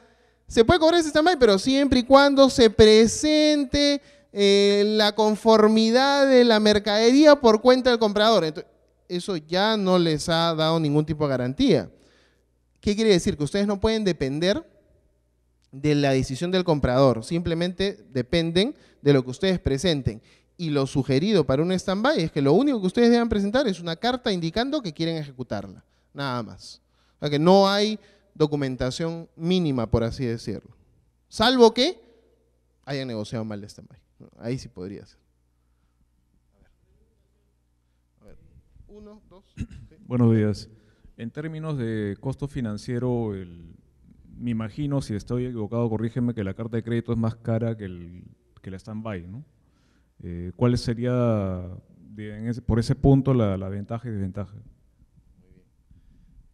se puede cobrar ese stand-by, pero siempre y cuando se presente eh, la conformidad de la mercadería por cuenta del comprador. Entonces, eso ya no les ha dado ningún tipo de garantía. ¿Qué quiere decir? Que ustedes no pueden depender de la decisión del comprador, simplemente dependen de lo que ustedes presenten y lo sugerido para un stand-by es que lo único que ustedes deben presentar es una carta indicando que quieren ejecutarla, nada más. O sea que no hay documentación mínima, por así decirlo. Salvo que hayan negociado mal el stand-by. Ahí sí podría ser. A ver. Uno, dos. Buenos días. En términos de costo financiero, me imagino, si estoy equivocado, corrígeme, que la carta de crédito es más cara que, el, que la stand-by, ¿no? Eh, ¿Cuál sería, por ese punto, la, la ventaja y desventaja?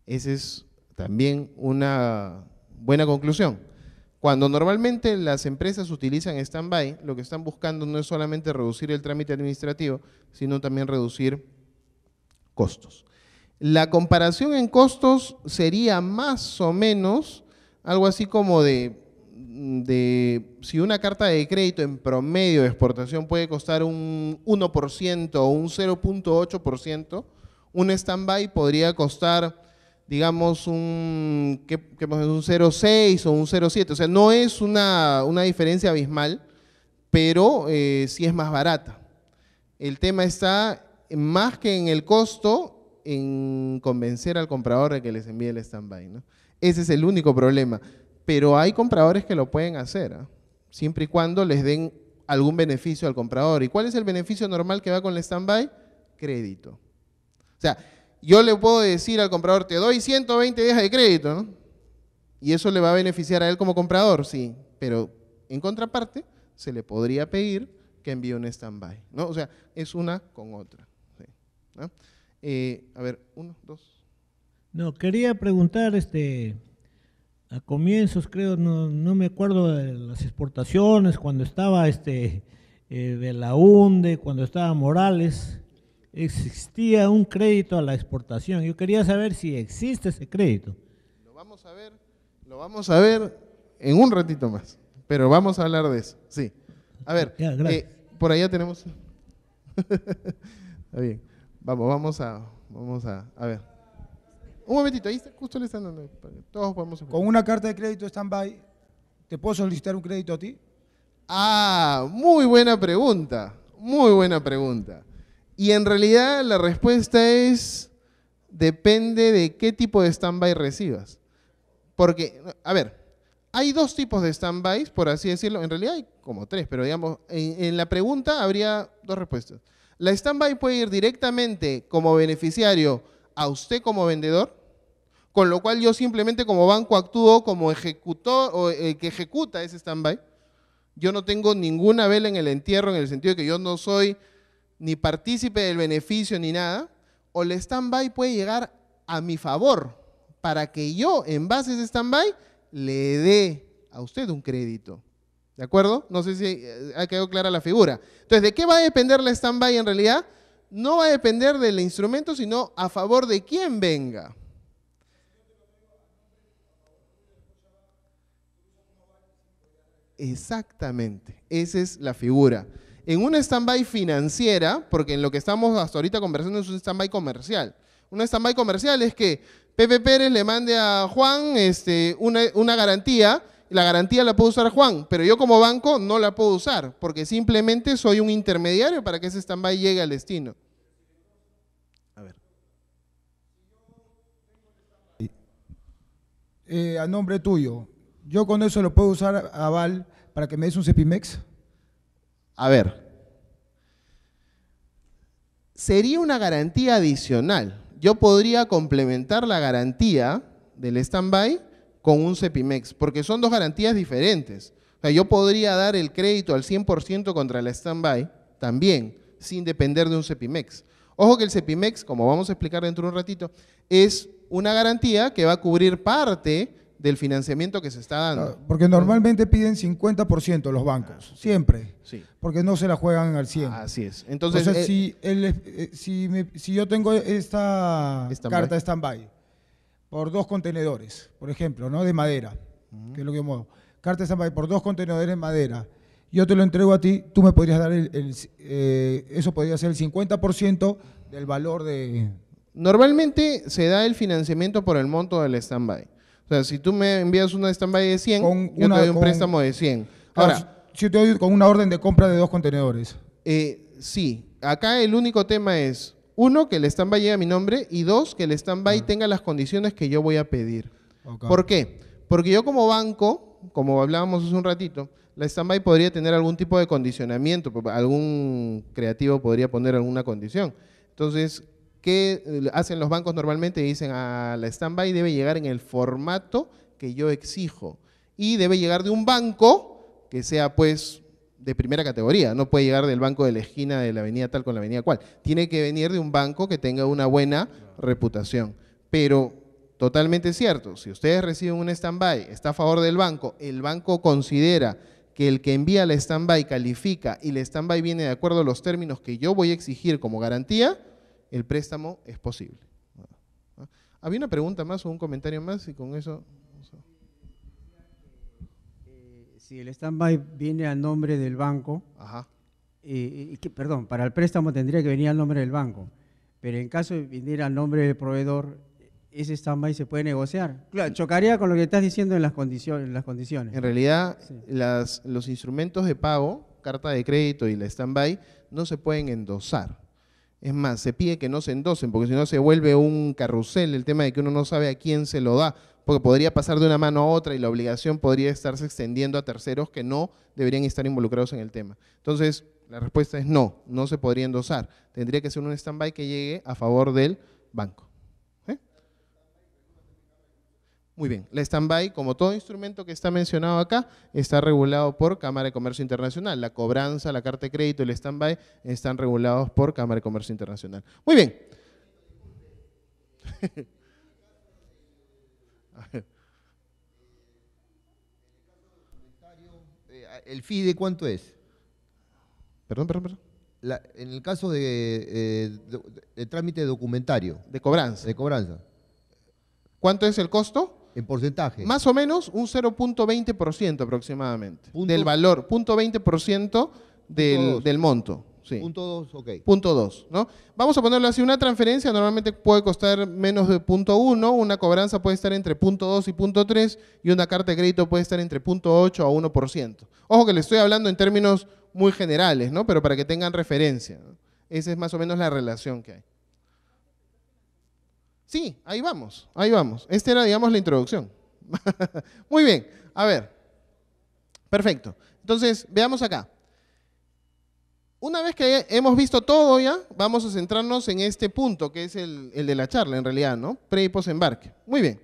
Esa es también una buena conclusión. Cuando normalmente las empresas utilizan stand-by, lo que están buscando no es solamente reducir el trámite administrativo, sino también reducir costos. La comparación en costos sería más o menos algo así como de Mm, de si una carta de crédito en promedio de exportación puede costar un 1% o un 0.8%, un stand-by podría costar, digamos, un, un 0.6 o un 0.7. O sea, no es una, una diferencia abismal, pero eh, sí es más barata. El tema está más que en el costo, en convencer al comprador de que les envíe el stand-by. Ese es el único problema pero hay compradores que lo pueden hacer, ¿ah? siempre y cuando les den algún beneficio al comprador. ¿Y cuál es el beneficio normal que va con el stand-by? Crédito. O sea, yo le puedo decir al comprador, te doy 120 días de crédito, ¿no? Y eso le va a beneficiar a él como comprador, sí, pero en contraparte se le podría pedir que envíe un stand-by, ¿no? O sea, es una con otra. Eh, a ver, uno, dos. No, quería preguntar, este, a comienzos, creo, no, no, me acuerdo de las exportaciones, cuando estaba este eh, de la UNDE, cuando estaba Morales, existía un crédito a la exportación. Yo quería saber si existe ese crédito. Lo vamos a ver, lo vamos a ver en un ratito más, pero vamos a hablar de eso, sí. A ver, eh, por allá tenemos... (laughs) Está bien, vamos, vamos a, vamos a, a ver. Un momentito, ahí está, justo le están dando. Todos podemos Con una carta de crédito stand-by, ¿te puedo solicitar un crédito a ti? Ah, muy buena pregunta. Muy buena pregunta. Y en realidad la respuesta es, depende de qué tipo de stand-by recibas. Porque, a ver, hay dos tipos de stand-bys, por así decirlo. En realidad hay como tres, pero digamos, en, en la pregunta habría dos respuestas. La stand-by puede ir directamente como beneficiario a usted como vendedor, con lo cual yo simplemente como banco actúo como ejecutor o el que ejecuta ese stand-by. Yo no tengo ninguna vela en el entierro en el sentido de que yo no soy ni partícipe del beneficio ni nada, o el stand-by puede llegar a mi favor para que yo, en base a ese stand-by, le dé a usted un crédito. ¿De acuerdo? No sé si eh, ha quedado clara la figura. Entonces, ¿de qué va a depender la stand-by en realidad? no va a depender del instrumento, sino a favor de quién venga. Exactamente, esa es la figura. En una stand-by financiera, porque en lo que estamos hasta ahorita conversando es un stand-by comercial. Una stand-by comercial es que Pepe Pérez le mande a Juan este, una, una garantía, la garantía la puede usar Juan, pero yo como banco no la puedo usar, porque simplemente soy un intermediario para que ese stand-by llegue al destino. Eh, a nombre tuyo, yo con eso lo puedo usar a Val para que me des un Cepimex. A ver, sería una garantía adicional. Yo podría complementar la garantía del stand-by con un Cepimex, porque son dos garantías diferentes. O sea, yo podría dar el crédito al 100% contra el stand-by también, sin depender de un Cepimex. Ojo que el CEPIMEX, como vamos a explicar dentro de un ratito, es una garantía que va a cubrir parte del financiamiento que se está dando. Porque normalmente piden 50% los bancos, ah, siempre. Sí. Porque no se la juegan al 100. Ah, así es. Entonces, eh, eh, si, yo tengo esta carta stand-by por dos contenedores, por ejemplo, ¿no? De madera, que es lo que yo muevo. Carta stand-by por dos contenedores de madera yo te lo entrego a ti, tú me podrías dar el, eh, eso podría ser el 50% del valor de... Normalmente se da el financiamiento por el monto del stand-by. O sea, si tú me envías una stand-by de 100, yo te doy un préstamo de 100. Ah, Ahora, si te doy con una orden de compra de dos contenedores. Eh, sí, acá el único tema es, uno, que el stand-by llegue a mi nombre y dos, que el stand-by ah. tenga las condiciones que yo voy a pedir. ¿Por qué? Porque yo como banco, como hablábamos hace un ratito, la stand-by podría tener algún tipo de condicionamiento, pues, algún creativo podría poner alguna condición. Entonces, ¿qué eh, hacen los bancos normalmente? Dicen, a ah, la stand-by debe llegar en el formato que yo exijo y debe llegar de un banco que sea pues de primera categoría, no puede llegar del banco de la esquina de la avenida tal con la avenida cual, tiene que venir de un banco que tenga una buena reputación. Pero totalmente cierto, si ustedes reciben un stand-by, está a favor del banco, el banco considera que el que envía la stand-by califica y el stand-by viene de acuerdo a los términos que yo voy a exigir como garantía, el préstamo es posible. Había una pregunta más o un comentario más y con eso... Eh, si el stand-by viene al nombre del banco, eh, eh, perdón, para el préstamo tendría que venir al nombre del banco, pero en caso de viniera al nombre del proveedor, ese stand-by se puede negociar. Claro, chocaría con lo que estás diciendo en las condiciones. En, las condiciones. en realidad, los instrumentos de pago, carta de crédito y la stand-by, no se pueden endosar. Es más, se pide que no se endosen, porque si no se vuelve un carrusel el tema de que uno no sabe a quién se lo da, porque podría pasar de una mano a otra y la obligación podría estarse extendiendo a terceros que no deberían estar involucrados en el tema. Entonces, la respuesta es no, no se podría endosar. Tendría que ser un stand-by que llegue a favor del banco. Muy bien, la stand-by, como todo instrumento que está mencionado acá, está regulado por Cámara de Comercio Internacional. La cobranza, la carta de crédito y el stand-by están regulados por Cámara de Comercio Internacional. Muy bien. (laughs) ¿El FIDE cuánto es? Perdón, perdón, perdón. en el caso eh, de, trámite documentario. De cobranza. De cobranza. ¿Cuánto es el costo? En porcentaje. Más o menos un 0.20% aproximadamente. del valor, 0.20% del, del monto. Punto 2, ok. Punto 2, ¿no? Vamos a ponerlo así, una transferencia normalmente puede costar menos de punto 1, una cobranza puede estar entre punto 2 y punto 3 y una carta de crédito puede estar entre punto 8 a 1%. Ojo que le estoy hablando en términos muy generales, ¿no? Pero para que tengan referencia. Esa es más o menos la relación que hay. Sí, ahí vamos, ahí vamos. Esta era, digamos, la introducción. (laughs) Muy bien, a ver. Perfecto. Entonces, veamos acá. Una vez que hemos visto todo ya, vamos a centrarnos en este punto, que es el, de la charla en realidad, ¿no? Pre y embarque. Muy bien.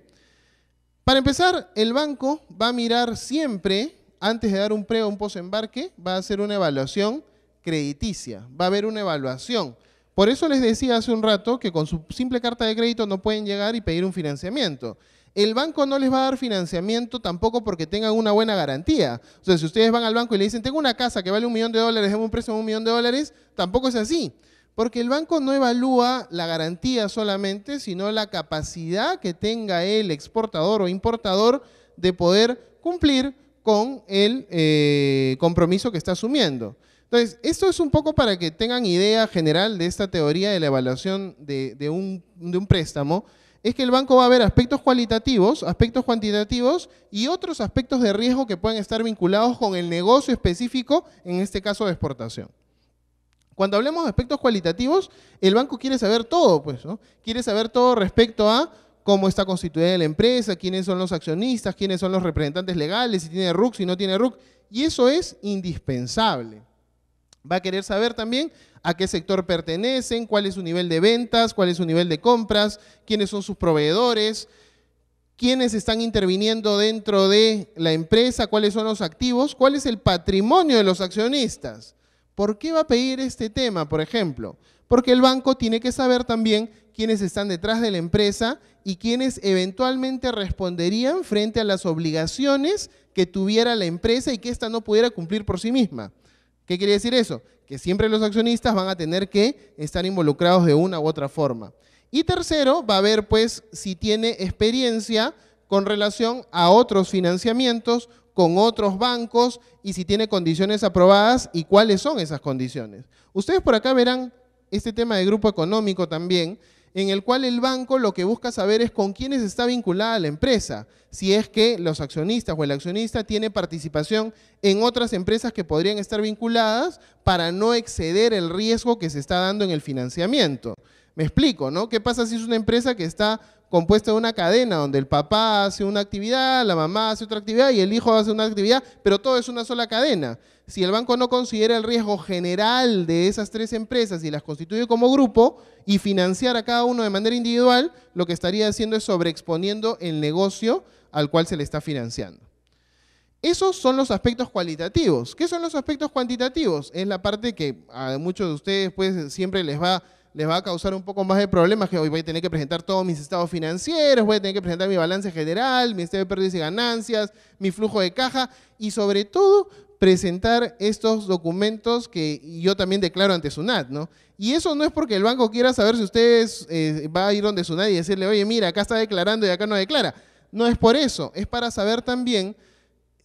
Para empezar, el banco va a mirar siempre, antes de dar un pre o un embarque, va a hacer una evaluación crediticia, va a haber una evaluación por eso les decía hace un rato que con su simple carta de crédito no pueden llegar y pedir un financiamiento. El banco no les va a dar financiamiento tampoco porque tengan una buena garantía. O sea, si ustedes van al banco y le dicen, tengo una casa que vale un millón de dólares, tengo un préstamo de un millón de dólares, tampoco es así. Porque el banco no evalúa la garantía solamente, sino la capacidad que tenga el exportador o importador de poder cumplir con el eh, compromiso que está asumiendo. Entonces, esto es un poco para que tengan idea general de esta teoría de la evaluación de, un, un préstamo, es que el banco va a ver aspectos cualitativos, aspectos cuantitativos y otros aspectos de riesgo que pueden estar vinculados con el negocio específico, en este caso de exportación. Cuando hablemos de aspectos cualitativos, el banco quiere saber todo, pues, ¿no? Quiere saber todo respecto a cómo está constituida la empresa, quiénes son los accionistas, quiénes son los representantes legales, si tiene RUC, si no tiene RUC. Y eso es indispensable. Va a querer saber también a qué sector pertenecen, cuál es su nivel de ventas, cuál es su nivel de compras, quiénes son sus proveedores, quiénes están interviniendo dentro de la empresa, cuáles son los activos, cuál es el patrimonio de los accionistas. ¿Por qué va a pedir este tema, por ejemplo? Porque el banco tiene que saber también quiénes están detrás de la empresa y quiénes eventualmente responderían frente a las obligaciones que tuviera la empresa y que ésta no pudiera cumplir por sí misma. ¿Qué quiere decir eso? Que siempre los accionistas van a tener que estar involucrados de una u otra forma. Y tercero, va a ver pues si tiene experiencia con relación a otros financiamientos, con otros bancos y si tiene condiciones aprobadas y cuáles son esas condiciones. Ustedes por acá verán este tema de grupo económico también en el cual el banco lo que busca saber es con quiénes está vinculada la empresa, si es que los accionistas o el accionista tiene participación en otras empresas que podrían estar vinculadas para no exceder el riesgo que se está dando en el financiamiento. Me explico, ¿no? ¿Qué pasa si es una empresa que está compuesta de una cadena donde el papá hace una actividad, la mamá hace otra actividad y el hijo hace una actividad, pero todo es una sola cadena. Si el banco no considera el riesgo general de esas tres empresas y las constituye como grupo y financiar a cada uno de manera individual, lo que estaría haciendo es sobreexponiendo el negocio al cual se le está financiando. Esos son los aspectos cualitativos. ¿Qué son los aspectos cuantitativos? Es la parte que a muchos de ustedes pues, siempre les va a les va a causar un poco más de problemas, que hoy voy a tener que presentar todos mis estados financieros, voy a tener que presentar mi balance general, mi estado de pérdidas y ganancias, mi flujo de caja y sobre todo presentar estos documentos que yo también declaro ante SUNAT, ¿no? Y eso no es porque el banco quiera saber si ustedes van eh, va a ir donde SUNAT y decirle, oye, mira, acá está declarando y acá no declara. No es por eso, es para saber también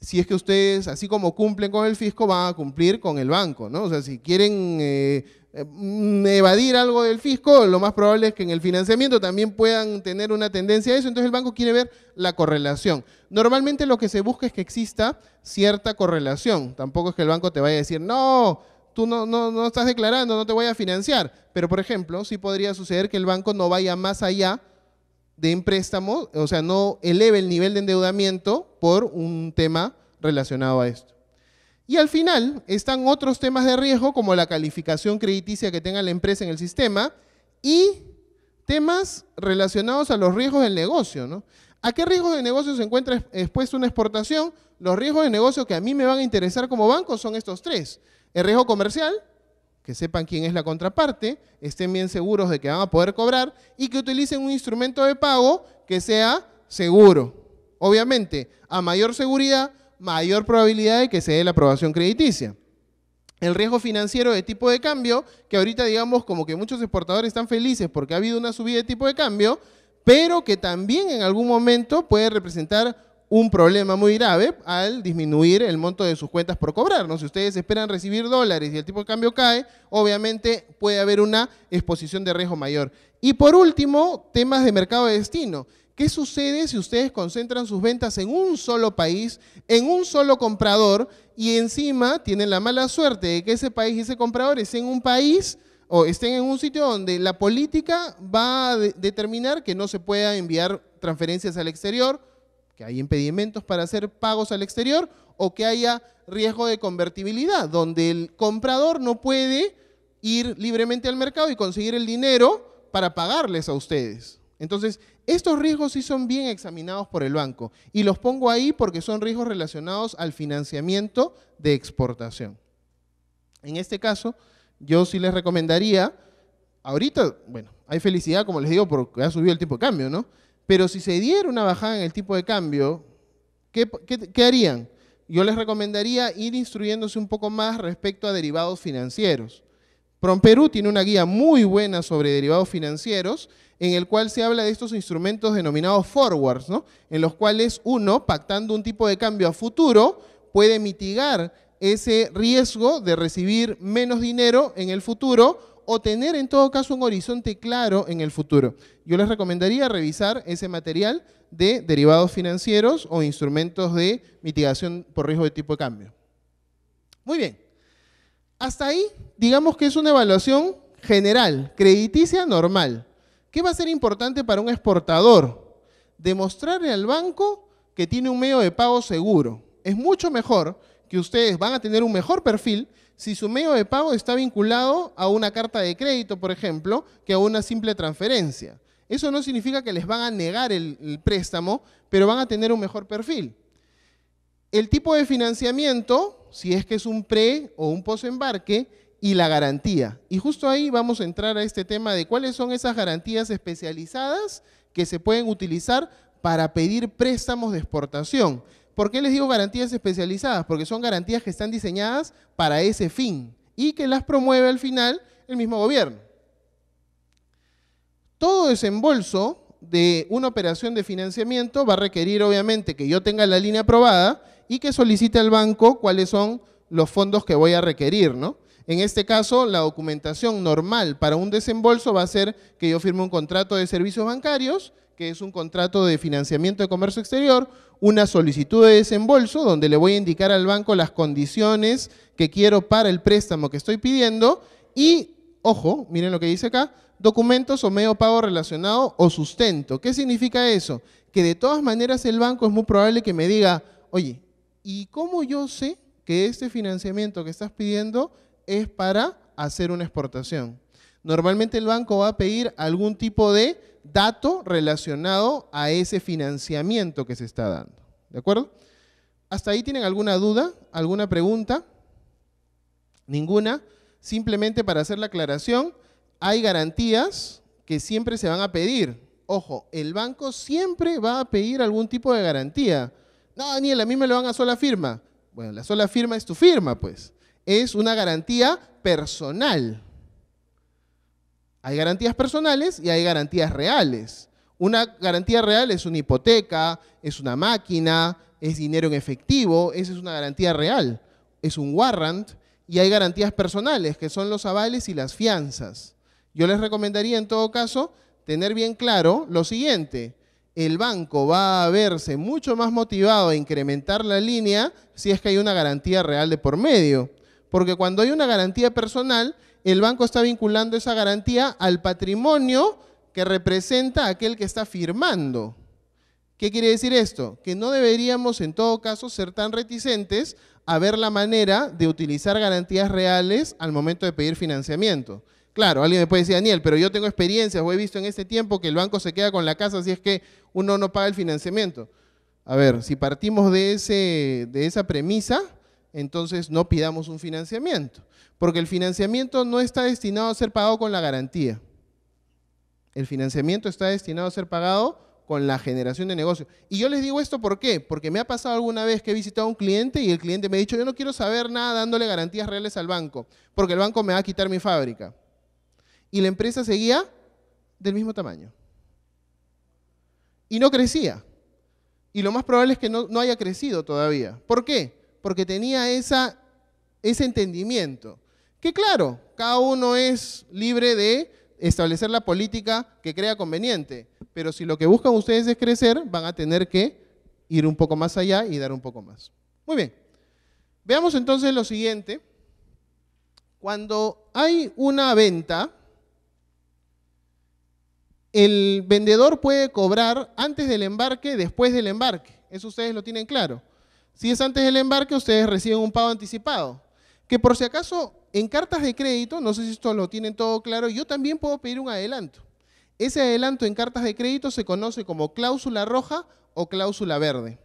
si es que ustedes, así como cumplen con el fisco, van a cumplir con el banco, ¿no? O sea, si quieren eh, Mm, evadir algo del fisco, lo más probable es que en el financiamiento también puedan tener una tendencia a eso, entonces el banco quiere ver la correlación. Normalmente lo que se busca es que exista cierta correlación, tampoco es que el banco te vaya a decir, no, tú no, no, estás declarando, no te voy a financiar, pero por ejemplo, sí podría suceder que el banco no vaya más allá de un préstamo, o sea, no eleve el nivel de endeudamiento por un tema relacionado a esto. Y al final están otros temas de riesgo como la calificación crediticia que tenga la empresa en el sistema y temas relacionados a los riesgos del negocio. ¿A qué riesgos de negocio se encuentra expuesta una exportación? Los riesgos de negocio que a mí me van a interesar como banco son estos tres. El riesgo comercial, que sepan quién es la contraparte, estén bien seguros de que van a poder cobrar y que utilicen un instrumento de pago que sea seguro. Obviamente, a mayor seguridad, mayor probabilidad de que se dé la aprobación crediticia. El riesgo financiero de tipo de cambio, que ahorita digamos como que muchos exportadores están felices porque ha habido una subida de tipo de cambio, pero que también en algún momento puede representar un problema muy grave al disminuir el monto de sus cuentas por cobrar. Si ustedes esperan recibir dólares y el tipo de cambio cae, obviamente puede haber una exposición de riesgo mayor. Y por último, temas de mercado de destino. ¿Qué sucede si ustedes concentran sus ventas en un solo país, en un solo comprador y encima tienen la mala suerte de que ese país y ese comprador estén en un país o estén en un sitio donde la política va a determinar que no se pueda enviar transferencias al exterior, que hay impedimentos para hacer pagos al exterior o que haya riesgo de convertibilidad, donde el comprador no puede ir libremente al mercado y conseguir el dinero para pagarles a ustedes. Entonces, estos riesgos sí son bien examinados por el banco y los pongo ahí porque son riesgos relacionados al financiamiento de exportación. En este caso, yo sí les recomendaría, ahorita, bueno, hay felicidad, como les digo, porque ha subido el tipo de cambio, ¿no? Pero si se diera una bajada en el tipo de cambio, ¿qué, harían? Yo les recomendaría ir instruyéndose un poco más respecto a derivados financieros. PromPerú tiene una guía muy buena sobre derivados financieros en el cual se habla de estos instrumentos denominados forwards, ¿no? en los cuales uno, pactando un tipo de cambio a futuro, puede mitigar ese riesgo de recibir menos dinero en el futuro o tener en todo caso un horizonte claro en el futuro. Yo les recomendaría revisar ese material de derivados financieros o instrumentos de mitigación por riesgo de tipo de cambio. Muy bien. Hasta ahí, digamos que es una evaluación general, crediticia normal. ¿Qué va a ser importante para un exportador? Demostrarle al banco que tiene un medio de pago seguro. Es mucho mejor que ustedes van a tener un mejor perfil si su medio de pago está vinculado a una carta de crédito, por ejemplo, que a una simple transferencia. Eso no significa que les van a negar el, préstamo, pero van a tener un mejor perfil. El tipo de financiamiento si es que es un pre o un post-embarque, y la garantía. Y justo ahí vamos a entrar a este tema de cuáles son esas garantías especializadas que se pueden utilizar para pedir préstamos de exportación. ¿Por qué les digo garantías especializadas? Porque son garantías que están diseñadas para ese fin y que las promueve al final el mismo gobierno. Todo desembolso de una operación de financiamiento va a requerir obviamente que yo tenga la línea aprobada y que solicite al banco cuáles son los fondos que voy a requerir, ¿no? En este caso, la documentación normal para un desembolso va a ser que yo firme un contrato de servicios bancarios, que es un contrato de financiamiento de comercio exterior, una solicitud de desembolso donde le voy a indicar al banco las condiciones que quiero para el préstamo que estoy pidiendo y, ojo, miren lo que dice acá, documentos o medio pago relacionado o sustento. ¿Qué significa eso? Que de todas maneras el banco es muy probable que me diga, oye, ¿Y cómo yo sé que este financiamiento que estás pidiendo es para hacer una exportación? Normalmente el banco va a pedir algún tipo de dato relacionado a ese financiamiento que se está dando. ¿De acuerdo? ¿Hasta ahí tienen alguna duda? ¿Alguna pregunta? Ninguna. Simplemente para hacer la aclaración, hay garantías que siempre se van a pedir. Ojo, el banco siempre va a pedir algún tipo de garantía no, Daniel, a mí me lo dan a sola firma. Bueno, la sola firma es tu firma, pues. Es una garantía personal. Hay garantías personales y hay garantías reales. Una garantía real es una hipoteca, es una máquina, es dinero en efectivo, esa es una garantía real. Es un warrant y hay garantías personales, que son los avales y las fianzas. Yo les recomendaría en todo caso tener bien claro lo siguiente el banco va a verse mucho más motivado a incrementar la línea si es que hay una garantía real de por medio. Porque cuando hay una garantía personal, el banco está vinculando esa garantía al patrimonio que representa aquel que está firmando. ¿Qué quiere decir esto? Que no deberíamos en todo caso ser tan reticentes a ver la manera de utilizar garantías reales al momento de pedir financiamiento. Claro, alguien me puede decir, Daniel, pero yo tengo experiencias o he visto en este tiempo que el banco se queda con la casa si es que uno no paga el financiamiento. A ver, si partimos de, ese, de esa premisa, entonces no pidamos un financiamiento, porque el financiamiento no está destinado a ser pagado con la garantía. El financiamiento está destinado a ser pagado con la generación de negocio. Y yo les digo esto por qué, porque me ha pasado alguna vez que he visitado a un cliente y el cliente me ha dicho, yo no quiero saber nada dándole garantías reales al banco, porque el banco me va a quitar mi fábrica y la empresa seguía del mismo tamaño. Y no crecía. Y lo más probable es que no, haya crecido todavía. ¿Por qué? Porque tenía esa, ese entendimiento. Que claro, cada uno es libre de establecer la política que crea conveniente. Pero si lo que buscan ustedes es crecer, van a tener que ir un poco más allá y dar un poco más. Muy bien. Veamos entonces lo siguiente. Cuando hay una venta, el vendedor puede cobrar antes del embarque, después del embarque. Eso ustedes lo tienen claro. Si es antes del embarque, ustedes reciben un pago anticipado. Que por si acaso, en cartas de crédito, no sé si esto lo tienen todo claro, yo también puedo pedir un adelanto. Ese adelanto en cartas de crédito se conoce como cláusula roja o cláusula verde.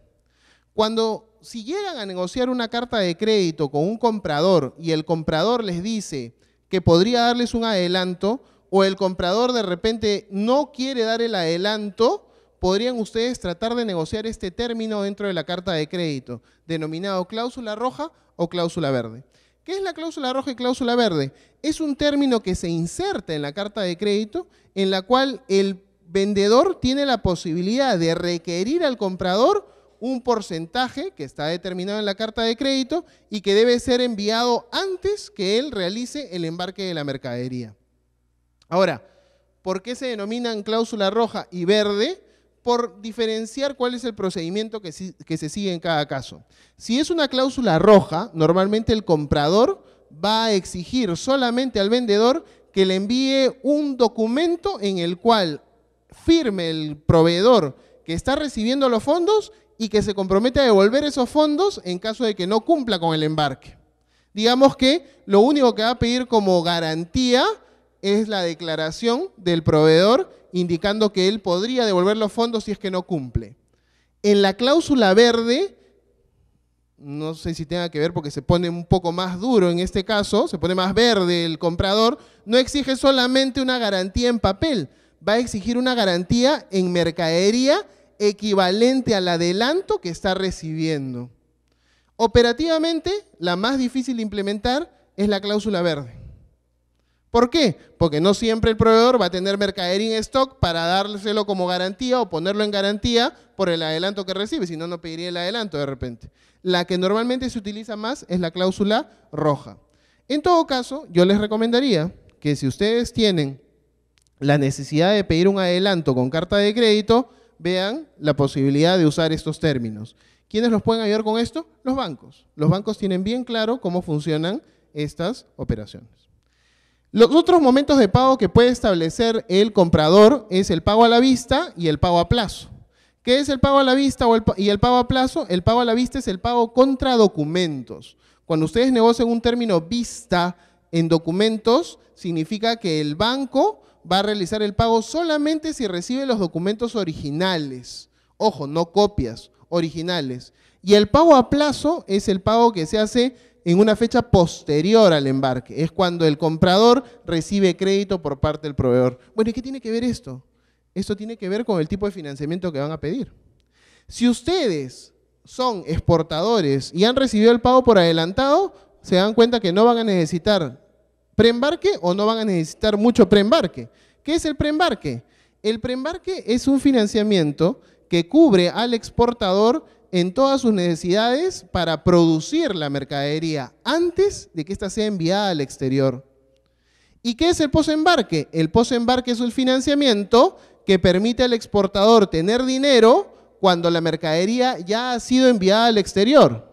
Cuando si llegan a negociar una carta de crédito con un comprador y el comprador les dice que podría darles un adelanto, o el comprador de repente no quiere dar el adelanto, podrían ustedes tratar de negociar este término dentro de la carta de crédito, denominado cláusula roja o cláusula verde. ¿Qué es la cláusula roja y cláusula verde? Es un término que se inserta en la carta de crédito en la cual el vendedor tiene la posibilidad de requerir al comprador un porcentaje que está determinado en la carta de crédito y que debe ser enviado antes que él realice el embarque de la mercadería. Ahora, ¿por qué se denominan cláusula roja y verde? Por diferenciar cuál es el procedimiento que, se sigue en cada caso. Si es una cláusula roja, normalmente el comprador va a exigir solamente al vendedor que le envíe un documento en el cual firme el proveedor que está recibiendo los fondos y que se compromete a devolver esos fondos en caso de que no cumpla con el embarque. Digamos que lo único que va a pedir como garantía es la declaración del proveedor indicando que él podría devolver los fondos si es que no cumple. En la cláusula verde, no sé si tenga que ver porque se pone un poco más duro en este caso, se pone más verde el comprador, no exige solamente una garantía en papel, va a exigir una garantía en mercadería equivalente al adelanto que está recibiendo. Operativamente, la más difícil de implementar es la cláusula verde. ¿Por qué? Porque no siempre el proveedor va a tener mercadería en stock para dárselo como garantía o ponerlo en garantía por el adelanto que recibe, si no, no pediría el adelanto de repente. La que normalmente se utiliza más es la cláusula roja. En todo caso, yo les recomendaría que si ustedes tienen la necesidad de pedir un adelanto con carta de crédito, vean la posibilidad de usar estos términos. ¿Quiénes los pueden ayudar con esto? Los bancos. Los bancos tienen bien claro cómo funcionan estas operaciones. Los otros momentos de pago que puede establecer el comprador es el pago a la vista y el pago a plazo. ¿Qué es el pago a la vista y el pago a plazo? El pago a la vista es el pago contra documentos. Cuando ustedes negocian un término vista en documentos, significa que el banco va a realizar el pago solamente si recibe los documentos originales. Ojo, no copias, originales. Y el pago a plazo es el pago que se hace en una fecha posterior al embarque. Es cuando el comprador recibe crédito por parte del proveedor. Bueno, ¿y qué tiene que ver esto? Esto tiene que ver con el tipo de financiamiento que van a pedir. Si ustedes son exportadores y han recibido el pago por adelantado, se dan cuenta que no van a necesitar preembarque o no van a necesitar mucho preembarque. ¿Qué es el preembarque? El preembarque es un financiamiento que cubre al exportador en todas sus necesidades para producir la mercadería antes de que ésta sea enviada al exterior. ¿Y qué es el posembarque? El posembarque es el financiamiento que permite al exportador tener dinero cuando la mercadería ya ha sido enviada al exterior.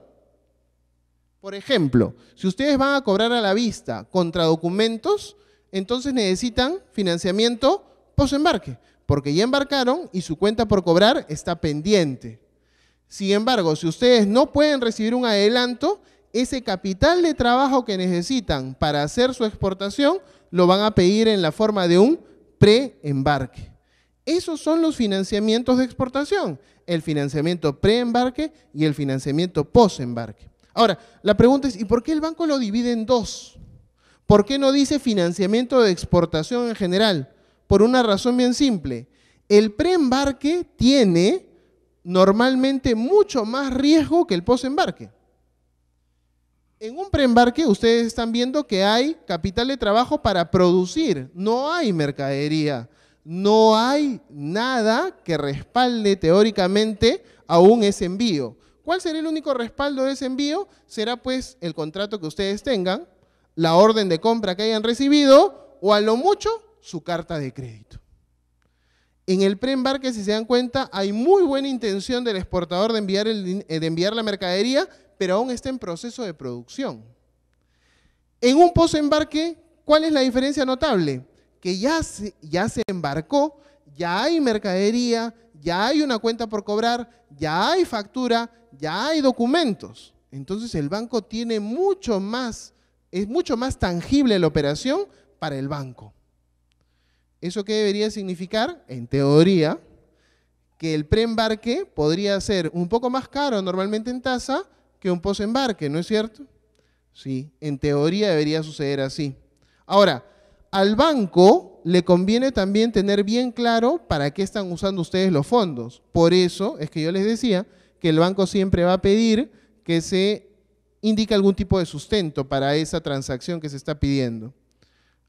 Por ejemplo, si ustedes van a cobrar a la vista contra documentos, entonces necesitan financiamiento posembarque, porque ya embarcaron y su cuenta por cobrar está pendiente. Sin embargo, si ustedes no pueden recibir un adelanto, ese capital de trabajo que necesitan para hacer su exportación lo van a pedir en la forma de un preembarque. Esos son los financiamientos de exportación, el financiamiento preembarque y el financiamiento posembarque. Ahora, la pregunta es, ¿y por qué el banco lo divide en dos? ¿Por qué no dice financiamiento de exportación en general? Por una razón bien simple. El preembarque tiene normalmente mucho más riesgo que el postembarque. En un preembarque ustedes están viendo que hay capital de trabajo para producir, no hay mercadería, no hay nada que respalde teóricamente aún ese envío. ¿Cuál será el único respaldo de ese envío? Será pues el contrato que ustedes tengan, la orden de compra que hayan recibido o a lo mucho su carta de crédito. En el preembarque, si se dan cuenta, hay muy buena intención del exportador eh, de enviar, la mercadería, pero aún está en proceso de producción. En un postembarque, ¿cuál es la diferencia notable? Que ya se embarcó, ya hay mercadería, ya hay una cuenta por cobrar, ya hay factura, ya hay documentos. Entonces el banco tiene mucho más, es mucho más tangible la operación para el banco. ¿Eso qué debería significar? En teoría, que el preembarque podría ser un poco más caro normalmente en tasa que un posembarque, ¿no es cierto? Sí, en teoría debería suceder así. Ahora, al banco le conviene también tener bien claro para qué están usando ustedes los fondos. Por eso es que yo les decía que el banco siempre va a pedir que se indique algún tipo de sustento para esa transacción que se está pidiendo.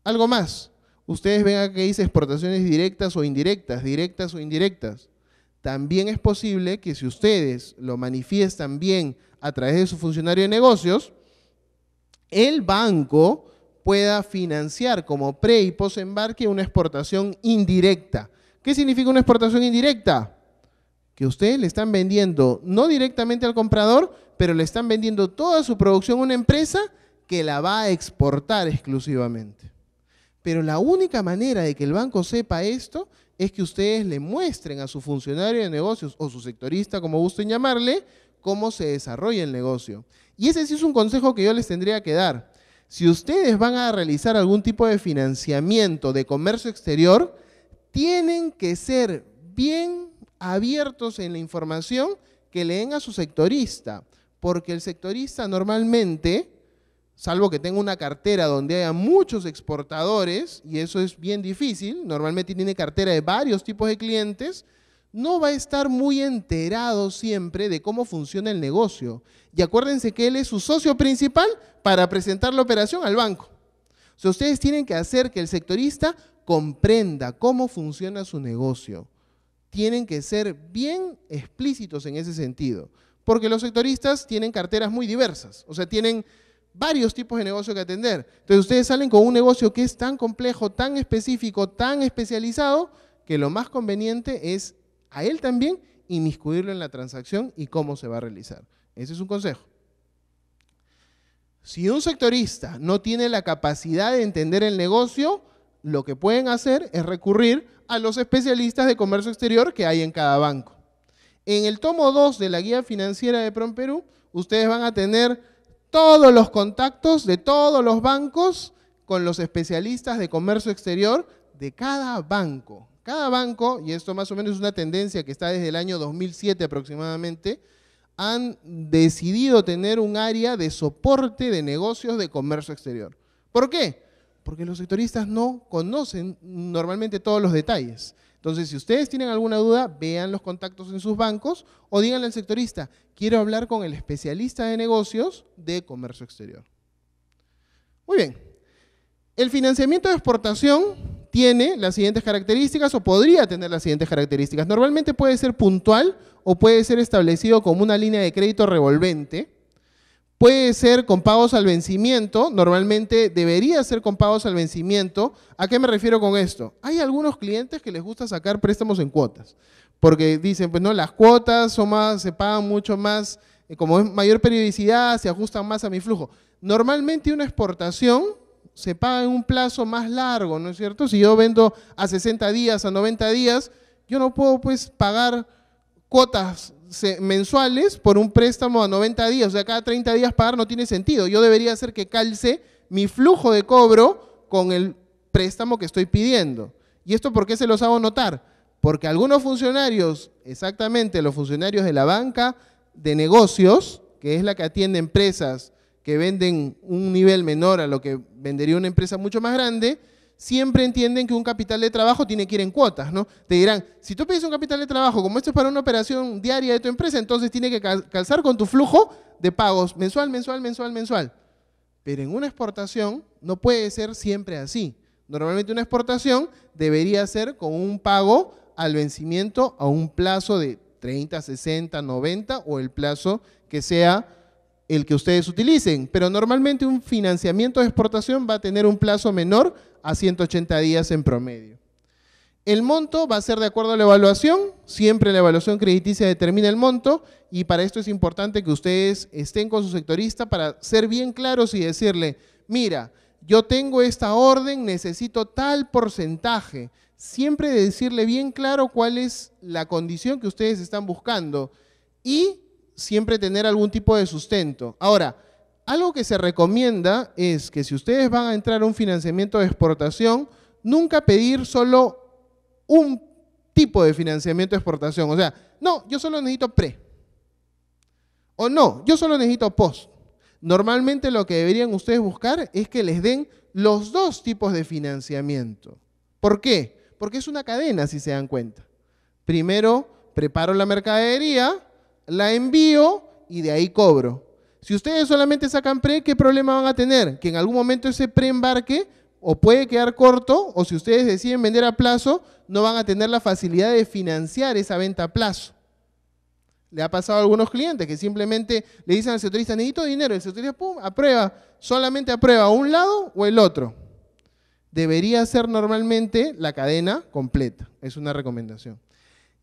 Algo más, Ustedes ven aquí que dice exportaciones directas o indirectas, directas o indirectas. También es posible que si ustedes lo manifiestan bien a través de su funcionario de negocios, el banco pueda financiar como pre y post embarque una exportación indirecta. ¿Qué significa una exportación indirecta? Que ustedes le están vendiendo no directamente al comprador, pero le están vendiendo toda su producción a una empresa que la va a exportar exclusivamente. Pero la única manera de que el banco sepa esto es que ustedes le muestren a su funcionario de negocios o su sectorista, como gusten llamarle, cómo se desarrolla el negocio. Y ese sí es un consejo que yo les tendría que dar. Si ustedes van a realizar algún tipo de financiamiento de comercio exterior, tienen que ser bien abiertos en la información que le den a su sectorista, porque el sectorista normalmente salvo que tenga una cartera donde haya muchos exportadores, y eso es bien difícil, normalmente tiene cartera de varios tipos de clientes, no va a estar muy enterado siempre de cómo funciona el negocio. Y acuérdense que él es su socio principal para presentar la operación al banco. O ustedes tienen que hacer que el sectorista comprenda cómo funciona su negocio. Tienen que ser bien explícitos en ese sentido, porque los sectoristas tienen carteras muy diversas, o sea, tienen varios tipos de negocio que atender. Entonces ustedes salen con un negocio que es tan complejo, tan específico, tan especializado, que lo más conveniente es a él también inmiscuirlo en la transacción y cómo se va a realizar. Ese es un consejo. Si un sectorista no tiene la capacidad de entender el negocio, lo que pueden hacer es recurrir a los especialistas de comercio exterior que hay en cada banco. En el tomo 2 de la guía financiera de Perú ustedes van a tener todos los contactos de todos los bancos con los especialistas de comercio exterior de cada banco. Cada banco, y esto más o menos es una tendencia que está desde el año 2007 aproximadamente, han decidido tener un área de soporte de negocios de comercio exterior. ¿Por qué? Porque los sectoristas no conocen normalmente todos los detalles. Entonces, si ustedes tienen alguna duda, vean los contactos en sus bancos o díganle al sectorista, quiero hablar con el especialista de negocios de comercio exterior. Muy bien. El financiamiento de exportación tiene las siguientes características o podría tener las siguientes características. Normalmente puede ser puntual o puede ser establecido como una línea de crédito revolvente Puede ser con pagos al vencimiento, normalmente debería ser con pagos al vencimiento. ¿A qué me refiero con esto? Hay algunos clientes que les gusta sacar préstamos en cuotas, porque dicen, pues no, las cuotas son más, se pagan mucho más, eh, como es mayor periodicidad, se ajustan más a mi flujo. Normalmente una exportación se paga en un plazo más largo, ¿no es cierto? Si yo vendo a 60 días, a 90 días, yo no puedo pues pagar cuotas mensuales por un préstamo a 90 días. O sea, cada 30 días pagar no tiene sentido. Yo debería hacer que calce mi flujo de cobro con el préstamo que estoy pidiendo. ¿Y esto por qué se los hago notar? Porque algunos funcionarios, exactamente los funcionarios de la banca de negocios, que es la que atiende empresas que venden un nivel menor a lo que vendería una empresa mucho más grande, siempre entienden que un capital de trabajo tiene que ir en cuotas, ¿no? Te dirán, si tú pides un capital de trabajo, como esto es para una operación diaria de tu empresa, entonces tiene que calzar con tu flujo de pagos mensual, mensual, mensual, mensual. Pero en una exportación no puede ser siempre así. Normalmente una exportación debería ser con un pago al vencimiento a un plazo de 30, 60, 90 o el plazo que sea el que ustedes utilicen. Pero normalmente un financiamiento de exportación va a tener un plazo menor a 180 días en promedio. El monto va a ser de acuerdo a la evaluación, siempre la evaluación crediticia determina el monto y para esto es importante que ustedes estén con su sectorista para ser bien claros y decirle, mira, yo tengo esta orden, necesito tal porcentaje. Siempre decirle bien claro cuál es la condición que ustedes están buscando y siempre tener algún tipo de sustento. Ahora, algo que se recomienda es que si ustedes van a entrar a un financiamiento de exportación, nunca pedir solo un tipo de financiamiento de exportación. O sea, no, yo solo necesito pre. O no, yo solo necesito post. Normalmente lo que deberían ustedes buscar es que les den los dos tipos de financiamiento. ¿Por qué? Porque es una cadena, si se dan cuenta. Primero, preparo la mercadería, la envío y de ahí cobro si ustedes solamente sacan pre, ¿qué problema van a tener? Que en algún momento ese pre embarque o puede quedar corto, o si ustedes deciden vender a plazo, no van a tener la facilidad de financiar esa venta a plazo. Le ha pasado a algunos clientes que simplemente le dicen al sectorista, necesito dinero, el sectorista, pum, aprueba, solamente aprueba un lado o el otro. Debería ser normalmente la cadena completa, es una recomendación.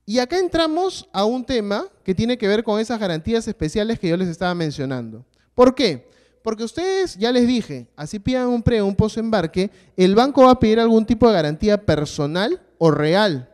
Y acá entramos a un tema que tiene que ver con esas garantías especiales que yo les estaba mencionando. ¿Por qué? Porque ustedes, ya les dije, así pidan un pre o un embarque, el banco va a pedir algún tipo de garantía personal o real.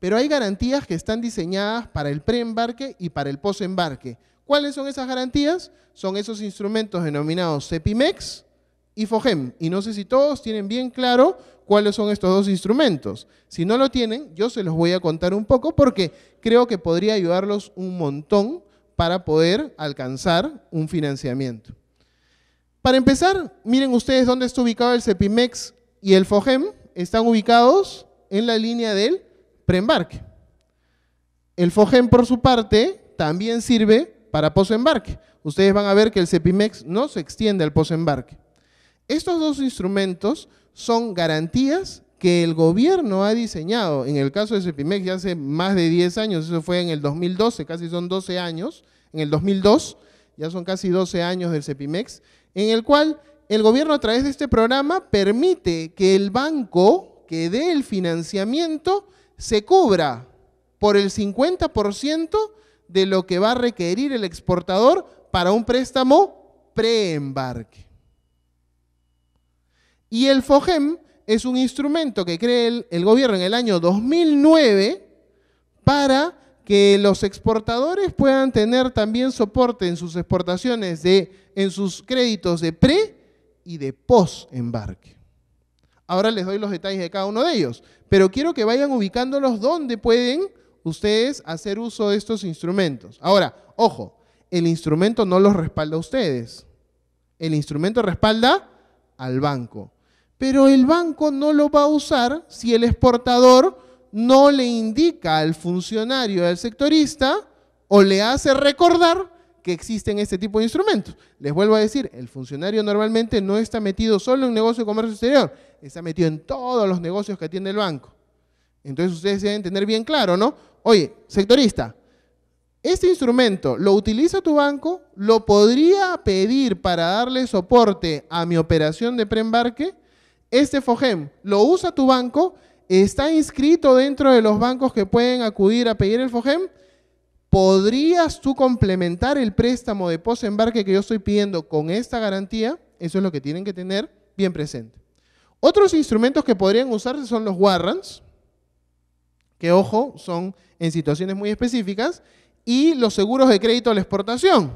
Pero hay garantías que están diseñadas para el embarque y para el embarque. ¿Cuáles son esas garantías? Son esos instrumentos denominados CEPIMEX y FOGEM. Y no sé si todos tienen bien claro cuáles son estos dos instrumentos. Si no lo tienen, yo se los voy a contar un poco porque creo que podría ayudarlos un montón para poder alcanzar un financiamiento. Para empezar, miren ustedes dónde está ubicado el CEPIMEX y el FOGEM. Están ubicados en la línea del preembarque. El FOGEM, por su parte, también sirve para posembarque. Ustedes van a ver que el CEPIMEX no se extiende al posembarque. Estos dos instrumentos son garantías que el gobierno ha diseñado. En el caso de Cepimex, ya hace más de 10 años, eso fue en el 2012, casi son 12 años, en el 2002, ya son casi 12 años del Cepimex, en el cual el gobierno a través de este programa permite que el banco que dé el financiamiento se cubra por el 50% de lo que va a requerir el exportador para un préstamo preembarque. Y el FOGEM es un instrumento que cree el, gobierno en el año 2009 para que los exportadores puedan tener también soporte en sus exportaciones, de, en sus créditos de pre y de post embarque. Ahora les doy los detalles de cada uno de ellos, pero quiero que vayan ubicándolos donde pueden ustedes hacer uso de estos instrumentos. Ahora, ojo, el instrumento no los respalda a ustedes. El instrumento respalda al banco pero el banco no lo va a usar si el exportador no le indica al funcionario, al sectorista, o le hace recordar que existen este tipo de instrumentos. Les vuelvo a decir, el funcionario normalmente no está metido solo en negocio de comercio exterior, está metido en todos los negocios que atiende el banco. Entonces ustedes deben tener bien claro, ¿no? Oye, sectorista, este instrumento lo utiliza tu banco, lo podría pedir para darle soporte a mi operación de preembarque este FOGEM lo usa tu banco, está inscrito dentro de los bancos que pueden acudir a pedir el FOGEM, ¿podrías tú complementar el préstamo de embarque que yo estoy pidiendo con esta garantía? Eso es lo que tienen que tener bien presente. Otros instrumentos que podrían usarse son los warrants, que ojo, son en situaciones muy específicas, y los seguros de crédito a la exportación.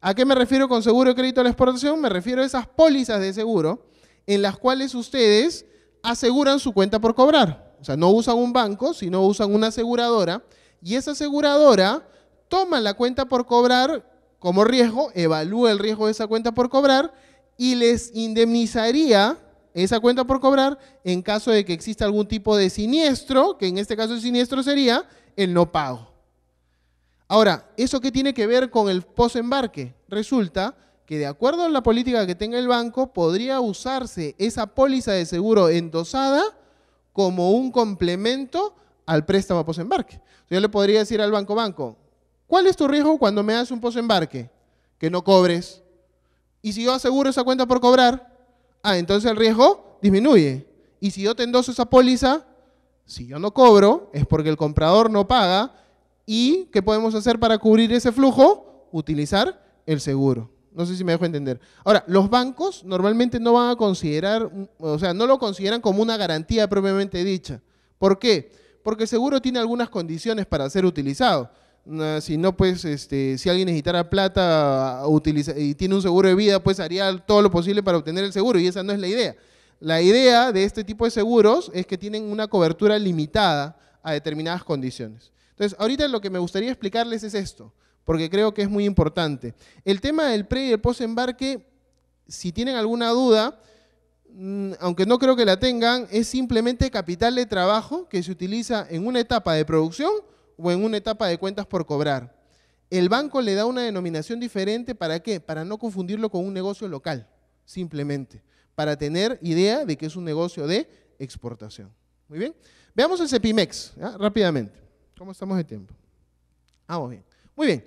¿A qué me refiero con seguro de crédito a la exportación? Me refiero a esas pólizas de seguro en las cuales ustedes aseguran su cuenta por cobrar. O sea, no usan un banco, sino usan una aseguradora. Y esa aseguradora toma la cuenta por cobrar como riesgo, evalúa el riesgo de esa cuenta por cobrar y les indemnizaría esa cuenta por cobrar en caso de que exista algún tipo de siniestro, que en este caso el siniestro sería el no pago. Ahora, ¿eso qué tiene que ver con el posembarque? Resulta que de acuerdo a la política que tenga el banco, podría usarse esa póliza de seguro endosada como un complemento al préstamo a posembarque. Yo le podría decir al banco, banco, ¿cuál es tu riesgo cuando me das un posembarque? Que no cobres. Y si yo aseguro esa cuenta por cobrar, ah, entonces el riesgo disminuye. Y si yo te endoso esa póliza, si yo no cobro, es porque el comprador no paga. ¿Y qué podemos hacer para cubrir ese flujo? Utilizar el seguro. No sé si me dejo entender. Ahora, los bancos normalmente no van a considerar, o sea, no lo consideran como una garantía propiamente dicha. ¿Por qué? Porque el seguro tiene algunas condiciones para ser utilizado. Ah, si no, pues, este, si alguien necesitara plata y tiene un seguro de vida, pues haría todo lo posible para obtener el seguro y esa no es la idea. La idea de este tipo de seguros es que tienen una cobertura limitada a determinadas condiciones. Entonces, ahorita lo que me gustaría explicarles es esto porque creo que es muy importante. El tema del pre y el post embarque, si tienen alguna duda, mm, aunque no creo que la tengan, es simplemente capital de trabajo que se utiliza en una etapa de producción o en una etapa de cuentas por cobrar. El banco le da una denominación diferente, ¿para qué? Para no confundirlo con un negocio local, simplemente, para tener idea de que es un negocio de exportación. Muy bien, veamos el CEPIMEX, rápidamente. ¿Cómo estamos de tiempo? Vamos bien. Muy bien,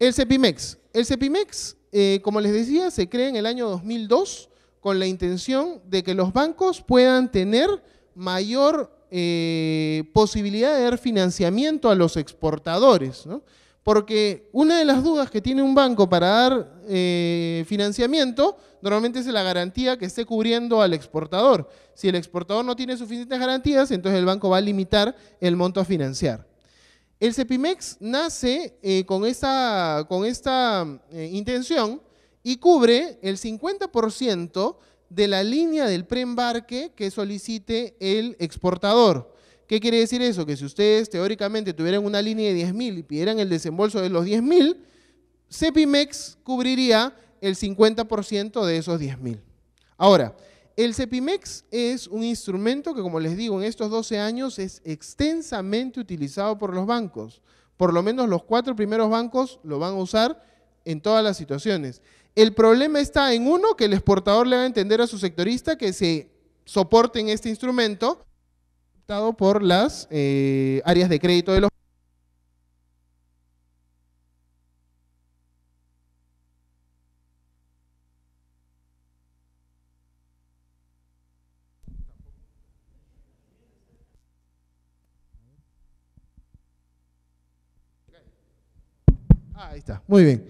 el CEPIMEX. El CEPIMEX, eh, como les decía, se crea en el año 2002 con la intención de que los bancos puedan tener mayor eh, posibilidad de dar financiamiento a los exportadores, ¿no? Porque una de las dudas que tiene un banco para dar eh, financiamiento normalmente es la garantía que esté cubriendo al exportador. Si el exportador no tiene suficientes garantías, entonces el banco va a limitar el monto a financiar. El CEPIMEX nace eh, con esta, con esta eh, intención y cubre el 50% de la línea del preembarque que solicite el exportador. ¿Qué quiere decir eso? Que si ustedes teóricamente tuvieran una línea de 10.000 y pidieran el desembolso de los 10.000, CEPIMEX cubriría el 50% de esos 10.000. Ahora, el Cepimex es un instrumento que, como les digo, en estos 12 años es extensamente utilizado por los bancos. Por lo menos los cuatro primeros bancos lo van a usar en todas las situaciones. El problema está en uno, que el exportador le va a entender a su sectorista que se soporte en este instrumento, dado por las eh, áreas de crédito de los Ah, ahí está, muy bien.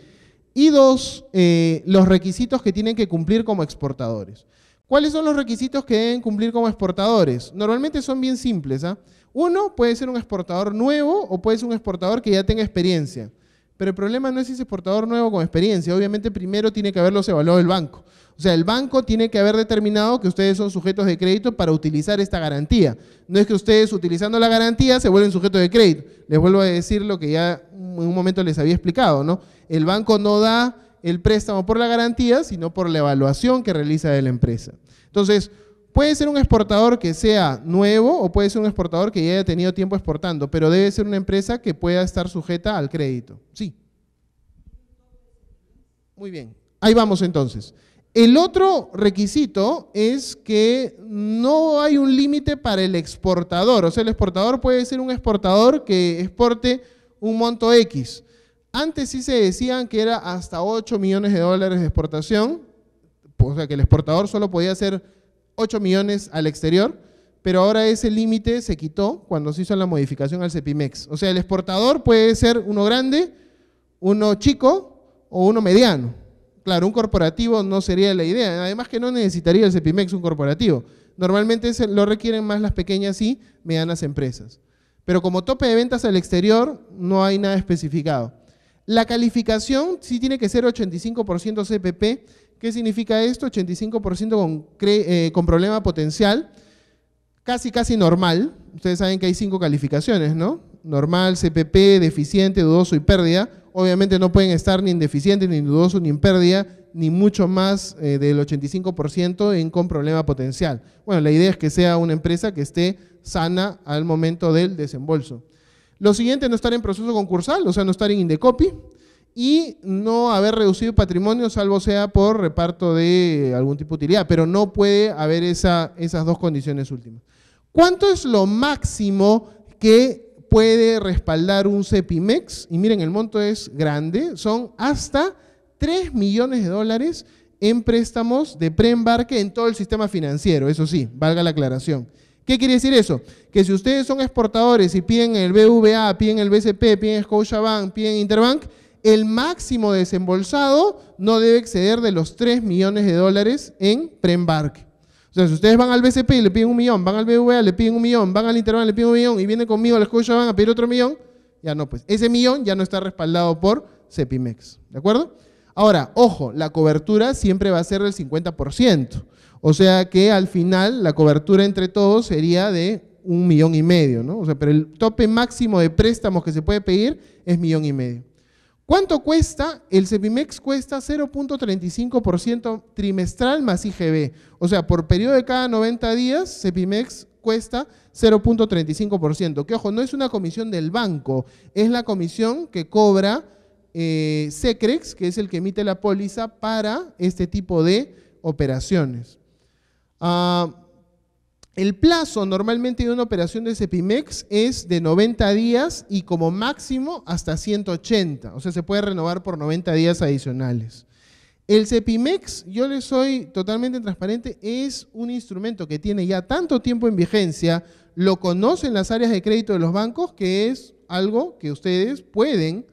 Y dos, eh, los requisitos que tienen que cumplir como exportadores. ¿Cuáles son los requisitos que deben cumplir como exportadores? Normalmente son bien simples. ¿ah? Uno puede ser un exportador nuevo o puede ser un exportador que ya tenga experiencia. Pero el problema no es si es exportador nuevo con experiencia. Obviamente primero tiene que haberlos evaluado el banco. O sea, el banco tiene que haber determinado que ustedes son sujetos de crédito para utilizar esta garantía. No es que ustedes utilizando la garantía se vuelven sujetos de crédito. Les vuelvo a decir lo que ya en un momento les había explicado, ¿no? El banco no da el préstamo por la garantía, sino por la evaluación que realiza de la empresa. Entonces, Puede ser un exportador que sea nuevo o puede ser un exportador que ya haya tenido tiempo exportando, pero debe ser una empresa que pueda estar sujeta al crédito. Sí. Muy bien. Ahí vamos entonces. El otro requisito es que no hay un límite para el exportador. O sea, el exportador puede ser un exportador que exporte un monto X. Antes sí se decían que era hasta 8 millones de dólares de exportación. O sea, que el exportador solo podía ser 8 millones al exterior, pero ahora ese límite se quitó cuando se hizo la modificación al CEPIMEX. O sea, el exportador puede ser uno grande, uno chico o uno mediano. Claro, un corporativo no sería la idea. Además que no necesitaría el CEPIMEX un corporativo. Normalmente lo requieren más las pequeñas y medianas empresas. Pero como tope de ventas al exterior no hay nada especificado. La calificación sí tiene que ser 85% CPP ¿Qué significa esto? 85% eh, con, problema potencial, casi, casi normal. Ustedes saben que hay cinco calificaciones, ¿no? Normal, CPP, deficiente, dudoso y pérdida. Obviamente no pueden estar ni en deficiente, ni en dudoso, ni en pérdida, ni mucho más eh, del 85% en con problema potencial. Bueno, la idea es que sea una empresa que esté sana al momento del desembolso. Lo siguiente, no estar en proceso concursal, o sea, no estar en Indecopi y no haber reducido patrimonio, salvo sea por reparto de algún tipo de utilidad, pero no puede haber esa, esas dos condiciones últimas. ¿Cuánto es lo máximo que puede respaldar un CEPIMEX? Y miren, el monto es grande, son hasta 3 millones de dólares en préstamos de preembarque en todo el sistema financiero, eso sí, valga la aclaración. ¿Qué quiere decir eso? Que si ustedes son exportadores y piden el BVA, piden el BCP, piden Scotiabank, piden Interbank, el máximo desembolsado no debe exceder de los 3 millones de dólares en preembarque. O sea, si ustedes van al BCP y le piden un millón, van al BVA, le piden un millón, van al Interbank, le piden un millón y vienen conmigo a la escuela, van a pedir otro millón, ya no, pues ese millón ya no está respaldado por Cepimex. ¿De acuerdo? Ahora, ojo, la cobertura siempre va a ser del 50%. O sea que al final la cobertura entre todos sería de un millón y medio, ¿no? O sea, pero el tope máximo de préstamos que se puede pedir es millón y medio. ¿Cuánto cuesta? El Cepimex cuesta 0.35% trimestral más IGB. O sea, por periodo de cada 90 días, Cepimex cuesta 0.35%. Que ojo, no es una comisión del banco, es la comisión que cobra eh, Secrex, que es el que emite la póliza para este tipo de operaciones. Ah, el plazo normalmente de una operación de Cepimex es de 90 días y como máximo hasta 180, o sea, se puede renovar por 90 días adicionales. El Cepimex, yo les soy totalmente transparente, es un instrumento que tiene ya tanto tiempo en vigencia, lo conocen las áreas de crédito de los bancos, que es algo que ustedes pueden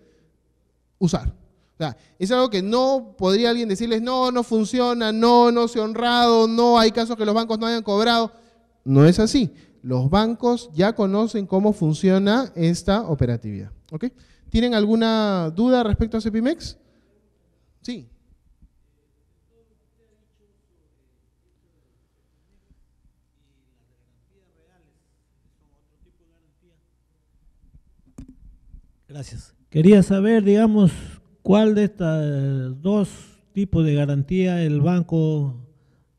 usar. O sea, es algo que no podría alguien decirles, no, no funciona, no, no se ha honrado, no, hay casos que los bancos no hayan cobrado no es así. Los bancos ya conocen cómo funciona esta operatividad. ¿ok? ¿Tienen alguna duda respecto a Cepimex? Sí. Gracias. Quería saber, digamos, cuál de estos dos tipos de garantía el banco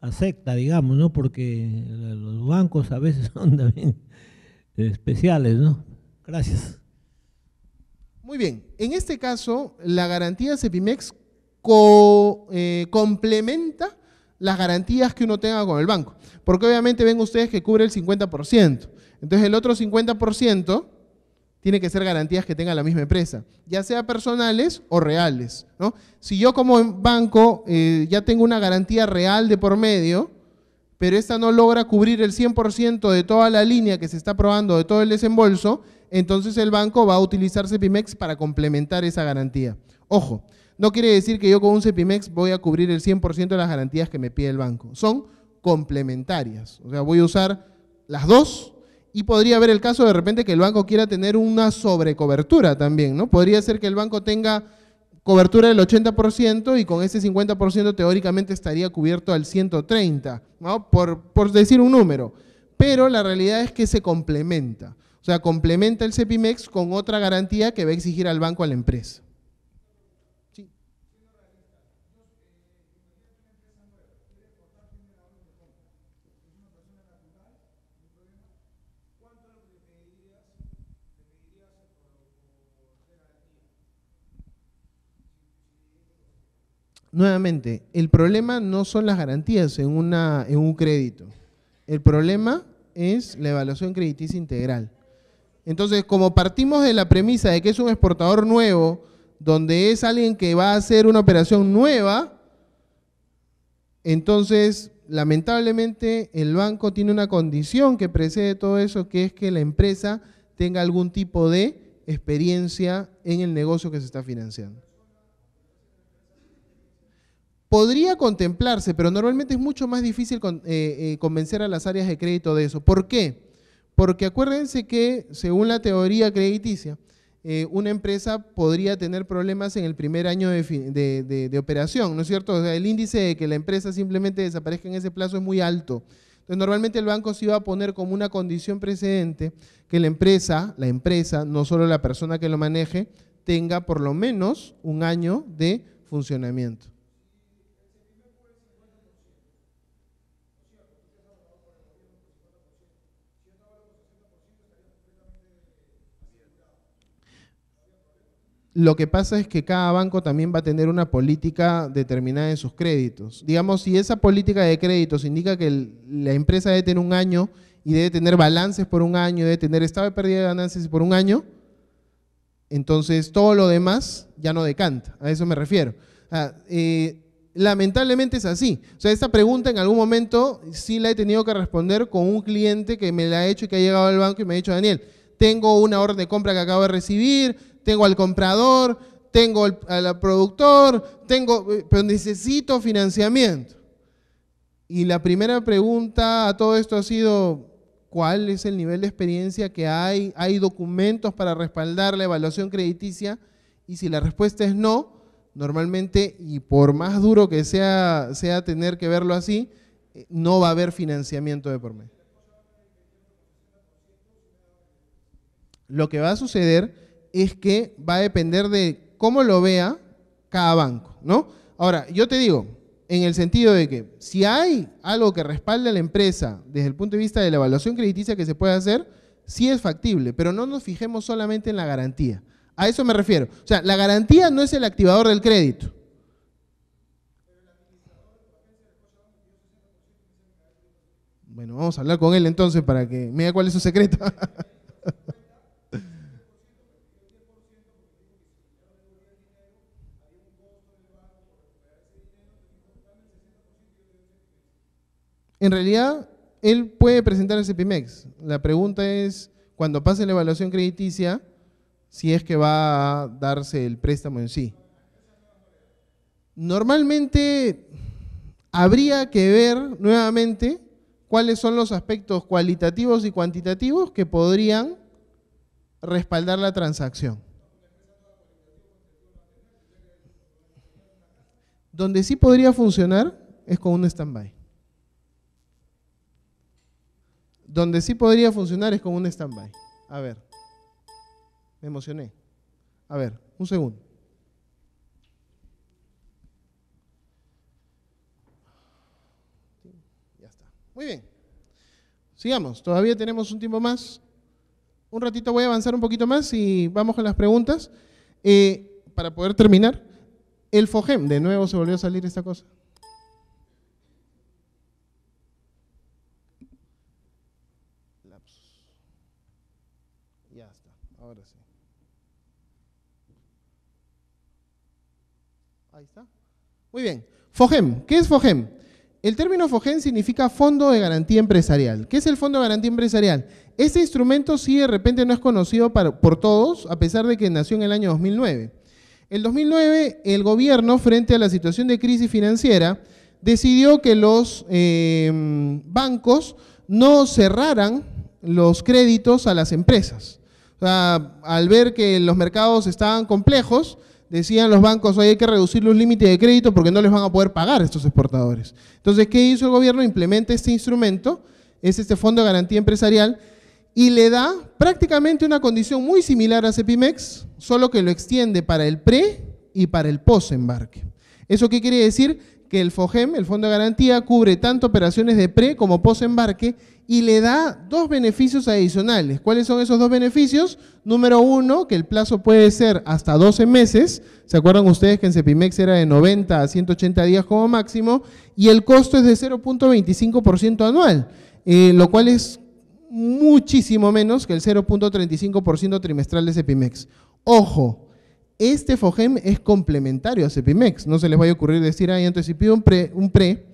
acepta, digamos, Porque los bancos a veces (laughs) son también especiales, ¿no? Gracias. Muy bien, en este caso, la garantía Cepimex eh, complementa las garantías que uno tenga con el banco. Porque obviamente ven ustedes que cubre el 50%. Entonces el otro 50% tiene que ser garantías que tenga la misma empresa, ya sea personales o reales. ¿no? Si yo como banco eh, ya tengo una garantía real de por medio, pero esta no logra cubrir el 100% de toda la línea que se está probando, de todo el desembolso, entonces el banco va a utilizar Cepimex para complementar esa garantía. Ojo, no quiere decir que yo con un Cepimex voy a cubrir el 100% de las garantías que me pide el banco. Son complementarias, o sea, voy a usar las dos y podría haber el caso de repente que el banco quiera tener una sobrecobertura también, ¿no? Podría ser que el banco tenga cobertura del 80% y con ese 50% teóricamente estaría cubierto al 130, ¿no? Por, por decir un número. Pero la realidad es que se complementa. O sea, complementa el CEPIMEX con otra garantía que va a exigir al banco a la empresa. nuevamente, el problema no son las garantías en, una, un crédito. El problema es la evaluación crediticia integral. Entonces, como partimos de la premisa de que es un exportador nuevo, donde es alguien que va a hacer una operación nueva, entonces, lamentablemente, el banco tiene una condición que precede todo eso, que es que la empresa tenga algún tipo de experiencia en el negocio que se está financiando podría contemplarse, pero normalmente es mucho más difícil eh, eh, convencer a las áreas de crédito de eso. ¿Por qué? Porque acuérdense que, según la teoría crediticia, eh, una empresa podría tener problemas en el primer año de, operación, ¿no es cierto? O sea, el índice de que la empresa simplemente desaparezca en ese plazo es muy alto. Entonces, normalmente el banco se iba a poner como una condición precedente que la empresa, la empresa, no solo la persona que lo maneje, tenga por lo menos un año de funcionamiento. Lo que pasa es que cada banco también va a tener una política determinada en sus créditos. Digamos, si esa política de créditos indica que la empresa debe tener un año y debe tener balances por un año, debe tener estado de pérdida de ganancias por un año, entonces todo lo demás ya no decanta. A eso me refiero. Eh, lamentablemente es así. O sea, esta pregunta en algún momento sí la he tenido que responder con un cliente que me la ha hecho y que ha llegado al banco y me ha dicho, Daniel, tengo una orden de compra que acabo de recibir, tengo al comprador, tengo al, productor, tengo, eh, pero necesito financiamiento. Y la primera pregunta a todo esto ha sido, ¿cuál es el nivel de experiencia que hay? ¿Hay documentos para respaldar la evaluación crediticia? Y si la respuesta es no, normalmente, y por más duro que sea, sea tener que verlo así, eh, no va a haber financiamiento de por medio. Lo que va a suceder es que va a depender de cómo lo vea cada banco, ¿no? Ahora, yo te digo, en el sentido de que si hay algo que respalde a la empresa desde el punto de vista de la evaluación crediticia que se puede hacer, sí es factible, pero no nos fijemos solamente en la garantía. A eso me refiero. O sea, la garantía no es el activador del crédito. Bueno, vamos a hablar con él entonces para que me diga cuál es su secreto. (laughs) en realidad él puede presentar ese PIMEX. La pregunta es, cuando pase la evaluación crediticia, si es que va a darse el préstamo en sí. Normalmente habría que ver nuevamente cuáles son los aspectos cualitativos y cuantitativos que podrían respaldar la transacción. Donde sí podría funcionar es con un stand-by. Donde sí podría funcionar es como un stand-by. A ver. Me emocioné. A ver, un segundo. Ya está. Muy bien. Sigamos. Todavía tenemos un tiempo más. Un ratito voy a avanzar un poquito más y vamos con las preguntas. Eh, para poder terminar, el FOGEM, de nuevo se volvió a salir esta cosa. Muy bien. FOGEM. ¿Qué es FOGEM? El término FOGEM significa Fondo de Garantía Empresarial. ¿Qué es el Fondo de Garantía Empresarial? Este instrumento sí de repente no es conocido por todos, a pesar de que nació en el año 2009. El 2009 el gobierno, frente a la situación de crisis financiera, decidió que los eh, bancos no cerraran los créditos a las empresas. O sea, al ver que los mercados estaban complejos, decían los bancos, hoy hay que reducir los límites de crédito porque no les van a poder pagar estos exportadores. Entonces, ¿qué hizo el gobierno? Implementa este instrumento, es este Fondo de Garantía Empresarial, y le da prácticamente una condición muy similar a Cepimex, solo que lo extiende para el pre y para el embarque. ¿Eso qué quiere decir? que el FOGEM, el Fondo de Garantía, cubre tanto operaciones de pre como post-embarque y le da dos beneficios adicionales. ¿Cuáles son esos dos beneficios? Número uno, que el plazo puede ser hasta 12 meses. ¿Se acuerdan ustedes que en Cepimex era de 90 a 180 días como máximo? Y el costo es de 0.25% anual, eh, lo cual es muchísimo menos que el 0.35% trimestral de Cepimex. Ojo, este FOGEM es complementario a CEPIMEX. No se les vaya a ocurrir decir, ay, entonces si pido un pre, un pre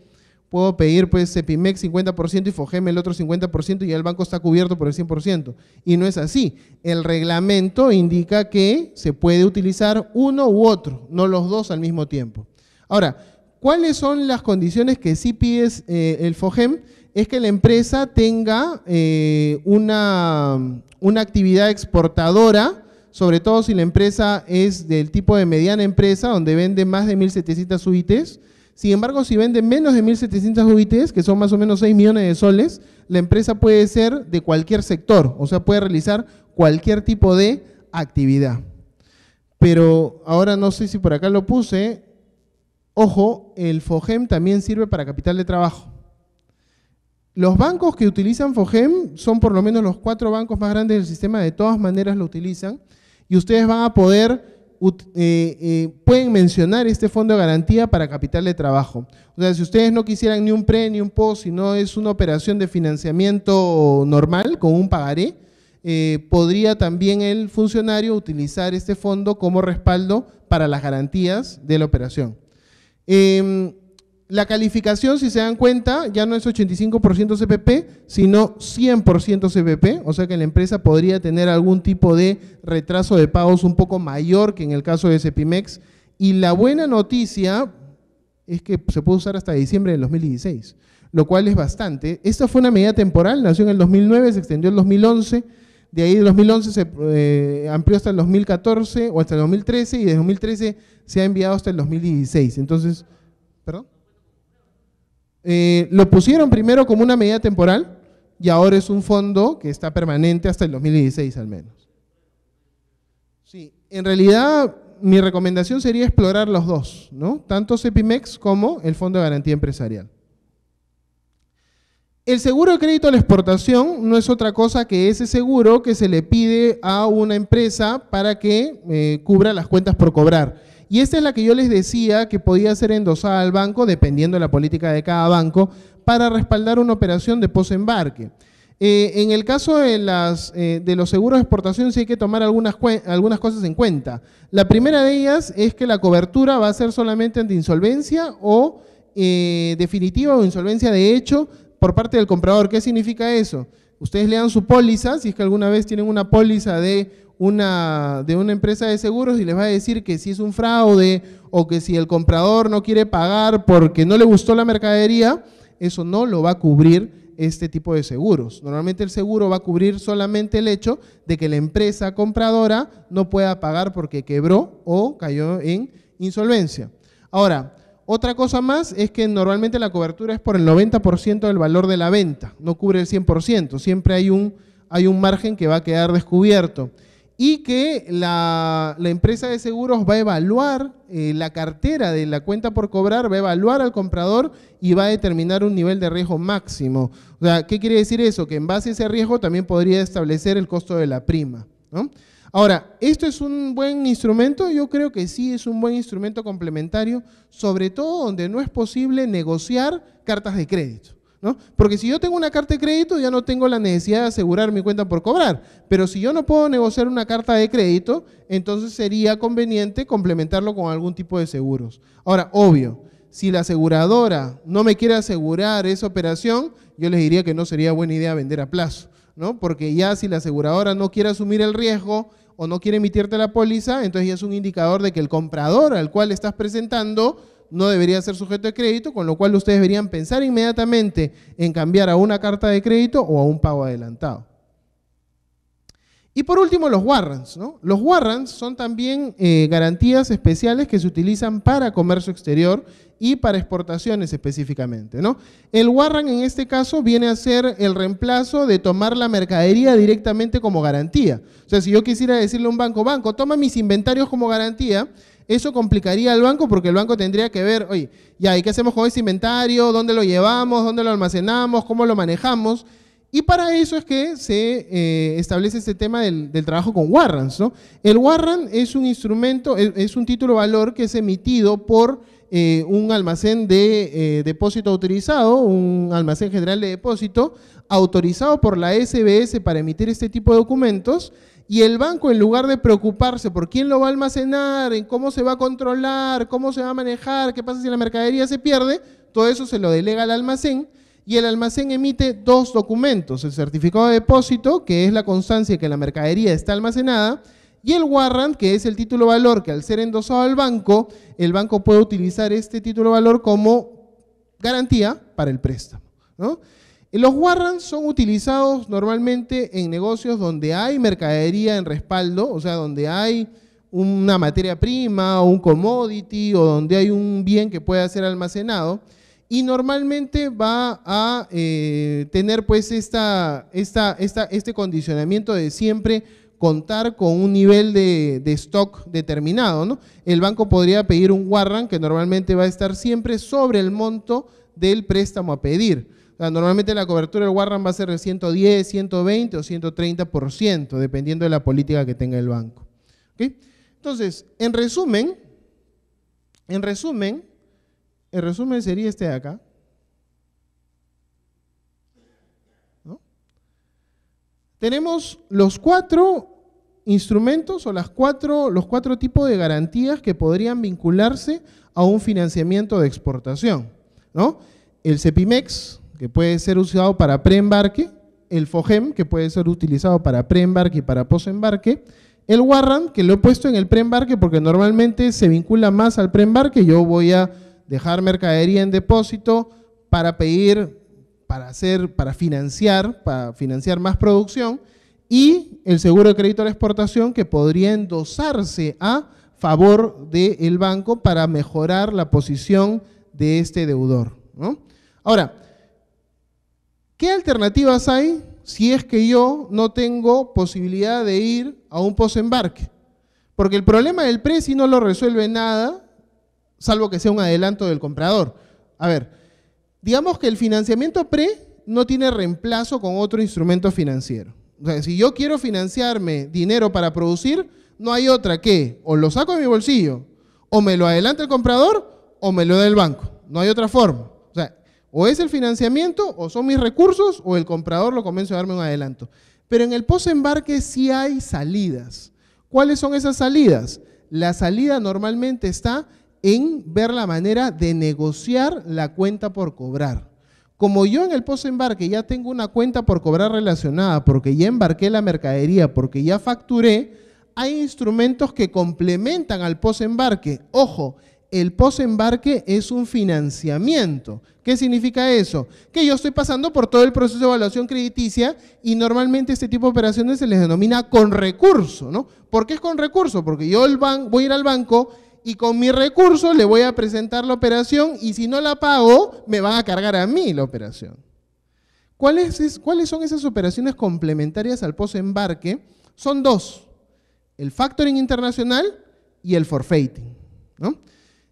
puedo pedir pues CEPIMEX 50% y FOGEM el otro 50% y el banco está cubierto por el 100%. Y no es así. El reglamento indica que se puede utilizar uno u otro, no los dos al mismo tiempo. Ahora, ¿cuáles son las condiciones que sí pides eh, el FOGEM? Es que la empresa tenga eh, una, una actividad exportadora sobre todo si la empresa es del tipo de mediana empresa, donde vende más de 1.700 UITs. Sin embargo, si vende menos de 1.700 UITs, que son más o menos 6 millones de soles, la empresa puede ser de cualquier sector, o sea, puede realizar cualquier tipo de actividad. Pero ahora no sé si por acá lo puse, ojo, el FOGEM también sirve para capital de trabajo. Los bancos que utilizan FOGEM son por lo menos los cuatro bancos más grandes del sistema, de todas maneras lo utilizan, y ustedes van a poder, eh, eh, pueden mencionar este fondo de garantía para capital de trabajo. O sea, si ustedes no quisieran ni un pre ni un si no es una operación de financiamiento normal con un pagaré, eh, podría también el funcionario utilizar este fondo como respaldo para las garantías de la operación. Em, la calificación, si se dan cuenta, ya no es 85% CPP, sino 100% CPP, o sea que la empresa podría tener algún tipo de retraso de pagos un poco mayor que en el caso de Sepimex. Y la buena noticia es que se puede usar hasta diciembre del 2016, lo cual es bastante. Esta fue una medida temporal, nació en el 2009, se extendió en el 2011, de ahí del 2011 se eh, amplió hasta el 2014 o hasta el 2013 y desde 2013 se ha enviado hasta el 2016. Entonces, perdón. Eh, lo pusieron primero como una medida temporal y ahora es un fondo que está permanente hasta el 2016 al menos. Sí, en realidad mi recomendación sería explorar los dos, ¿no? tanto CEPIMEX como el Fondo de Garantía Empresarial. El seguro de crédito a la exportación no es otra cosa que ese seguro que se le pide a una empresa para que eh, cubra las cuentas por cobrar. Y esta es la que yo les decía que podía ser endosada al banco, dependiendo de la política de cada banco, para respaldar una operación de posembarque. Eh, en el caso eh, de, los seguros de exportación sí hay que tomar algunas, cosas en cuenta. La primera de ellas es que la cobertura va a ser solamente ante insolvencia o eh, definitiva o insolvencia de hecho por parte del comprador. ¿Qué significa eso? Ustedes lean su póliza, si es que alguna vez tienen una póliza de una, de una empresa de seguros y les va a decir que si es un fraude o que si el comprador no quiere pagar porque no le gustó la mercadería, eso no lo va a cubrir este tipo de seguros. Normalmente el seguro va a cubrir solamente el hecho de que la empresa compradora no pueda pagar porque quebró o cayó en insolvencia. Ahora, otra cosa más es que normalmente la cobertura es por el 90% del valor de la venta, no cubre el 100%, siempre hay un, hay un margen que va a quedar descubierto y que la, empresa de seguros va a evaluar eh, la cartera de la cuenta por cobrar, va a evaluar al comprador y va a determinar un nivel de riesgo máximo. O sea, ¿qué quiere decir eso? Que en base a ese riesgo también podría establecer el costo de la prima. Ahora, ¿esto es un buen instrumento? Yo creo que sí es un buen instrumento complementario, sobre todo donde no es posible negociar cartas de crédito. ¿No? Porque si yo tengo una carta de crédito, ya no tengo la necesidad de asegurar mi cuenta por cobrar. Pero si yo no puedo negociar una carta de crédito, entonces sería conveniente complementarlo con algún tipo de seguros. Ahora, obvio, si la aseguradora no me quiere asegurar esa operación, yo les diría que no sería buena idea vender a plazo, ¿no? Porque ya si la aseguradora no quiere asumir el riesgo o no quiere emitirte la póliza, entonces ya es un indicador de que el comprador al cual estás presentando no debería ser sujeto de crédito, con lo cual ustedes deberían pensar inmediatamente en cambiar a una carta de crédito o a un pago adelantado. Y por último, los warrants. ¿no? Los warrants son también eh, garantías especiales que se utilizan para comercio exterior y para exportaciones específicamente. ¿no? El warrant en este caso viene a ser el reemplazo de tomar la mercadería directamente como garantía. O sea, si yo quisiera decirle a un banco, banco, toma mis inventarios como garantía, eso complicaría al banco porque el banco tendría que ver, oye, ya, ¿y qué hacemos con ese inventario? ¿Dónde lo llevamos? ¿Dónde lo almacenamos? ¿Cómo lo manejamos? Y para eso es que se eh, establece este tema del, trabajo con warrants. El warrant es un instrumento, es, un título valor que es emitido por eh, un almacén de eh, depósito autorizado, un almacén general de depósito, autorizado por la SBS para emitir este tipo de documentos y el banco, en lugar de preocuparse por quién lo va a almacenar, en cómo se va a controlar, cómo se va a manejar, qué pasa si la mercadería se pierde, todo eso se lo delega al almacén y el almacén emite dos documentos, el certificado de depósito, que es la constancia de que la mercadería está almacenada, y el warrant, que es el título valor, que al ser endosado al banco, el banco puede utilizar este título valor como garantía para el préstamo. ¿no? Los warrants son utilizados normalmente en negocios donde hay mercadería en respaldo, o sea, donde hay una materia prima o un commodity o donde hay un bien que pueda ser almacenado y normalmente va a eh, tener pues este condicionamiento de siempre contar con un nivel de, stock determinado. El banco podría pedir un warrant que normalmente va a estar siempre sobre el monto del préstamo a pedir normalmente la cobertura del Warren va a ser de 110, 120 o 130%, dependiendo de la política que tenga el banco. Entonces, en resumen, en resumen, el resumen sería este de acá. Tenemos los cuatro instrumentos o las cuatro, los cuatro tipos de garantías que podrían vincularse a un financiamiento de exportación. ¿no? El CEPIMEX, que puede ser usado para preembarque, el FOGEM, que puede ser utilizado para preembarque y para posembarque, el warrant, que lo he puesto en el preembarque porque normalmente se vincula más al preembarque, yo voy a dejar mercadería en depósito para pedir, para hacer, para financiar, para financiar más producción, y el seguro de crédito a la exportación que podría endosarse a favor del banco para mejorar la posición de este deudor. ¿no? Ahora, ¿Qué alternativas hay si es que yo no tengo posibilidad de ir a un posembarque? Porque el problema del pre si no lo resuelve nada, salvo que sea un adelanto del comprador. A ver, digamos que el financiamiento pre no tiene reemplazo con otro instrumento financiero. O sea, si yo quiero financiarme dinero para producir, no hay otra que o lo saco de mi bolsillo, o me lo adelanta el comprador, o me lo da el banco. No hay otra forma. O es el financiamiento, o son mis recursos, o el comprador lo comienza a darme un adelanto. Pero en el posembarque sí hay salidas. ¿Cuáles son esas salidas? La salida normalmente está en ver la manera de negociar la cuenta por cobrar. Como yo en el posembarque ya tengo una cuenta por cobrar relacionada, porque ya embarqué la mercadería, porque ya facturé, hay instrumentos que complementan al posembarque. Ojo, el posembarque es un financiamiento. ¿Qué significa eso? Que yo estoy pasando por todo el proceso de evaluación crediticia y normalmente este tipo de operaciones se les denomina con recurso, ¿no? ¿Por qué es con recurso? Porque yo voy a ir al banco y con mi recurso le voy a presentar la operación y si no la pago, me van a cargar a mí la operación. ¿Cuáles, cuáles son esas operaciones complementarias al posembarque? Son dos, el factoring internacional y el forfeiting, ¿no?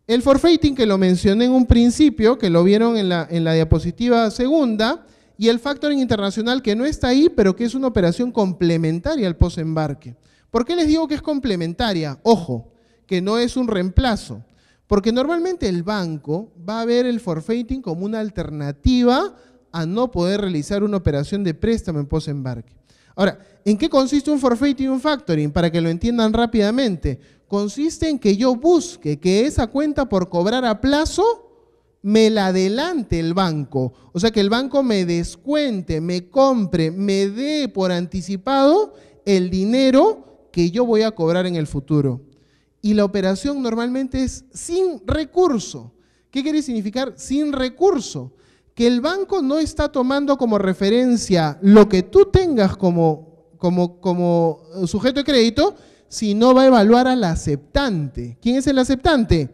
El forfeiting que lo mencioné en un principio, que lo vieron en la, diapositiva segunda, y el factoring internacional que no está ahí, pero que es una operación complementaria al posembarque. ¿Por qué les digo que es complementaria? Ojo, que no es un reemplazo. Porque normalmente el banco va a ver el forfeiting como una alternativa a no poder realizar una operación de préstamo en posembarque. Ahora, ¿en qué consiste un forfeiting y un factoring? Para que lo entiendan rápidamente consiste en que yo busque que esa cuenta por cobrar a plazo me la adelante el banco. O sea, que el banco me descuente, me compre, me dé por anticipado el dinero que yo voy a cobrar en el futuro. Y la operación normalmente es sin recurso. ¿Qué quiere significar sin recurso? Que el banco no está tomando como referencia lo que tú tengas como, como, como sujeto de crédito, si no va a evaluar al aceptante. ¿Quién es el aceptante?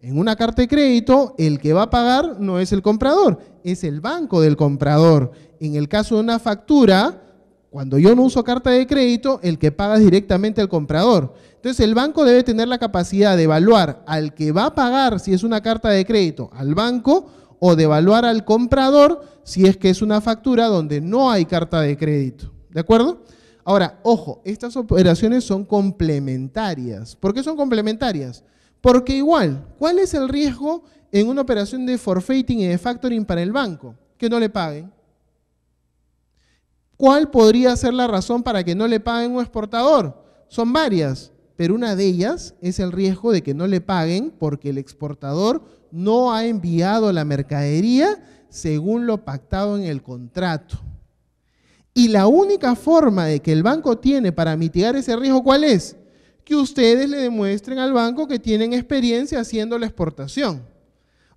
En una carta de crédito, el que va a pagar no es el comprador, es el banco del comprador. En el caso de una factura, cuando yo no uso carta de crédito, el que paga es directamente al comprador. Entonces el banco debe tener la capacidad de evaluar al que va a pagar si es una carta de crédito al banco o de evaluar al comprador si es que es una factura donde no hay carta de crédito. ¿De acuerdo? Ahora, ojo, estas operaciones son complementarias. ¿Por qué son complementarias? Porque igual, ¿cuál es el riesgo en una operación de forfeiting y de factoring para el banco? Que no le paguen. ¿Cuál podría ser la razón para que no le paguen un exportador? Son varias, pero una de ellas es el riesgo de que no le paguen porque el exportador no ha enviado la mercadería según lo pactado en el contrato. Y la única forma de que el banco tiene para mitigar ese riesgo, ¿cuál es? Que ustedes le demuestren al banco que tienen experiencia haciendo la exportación.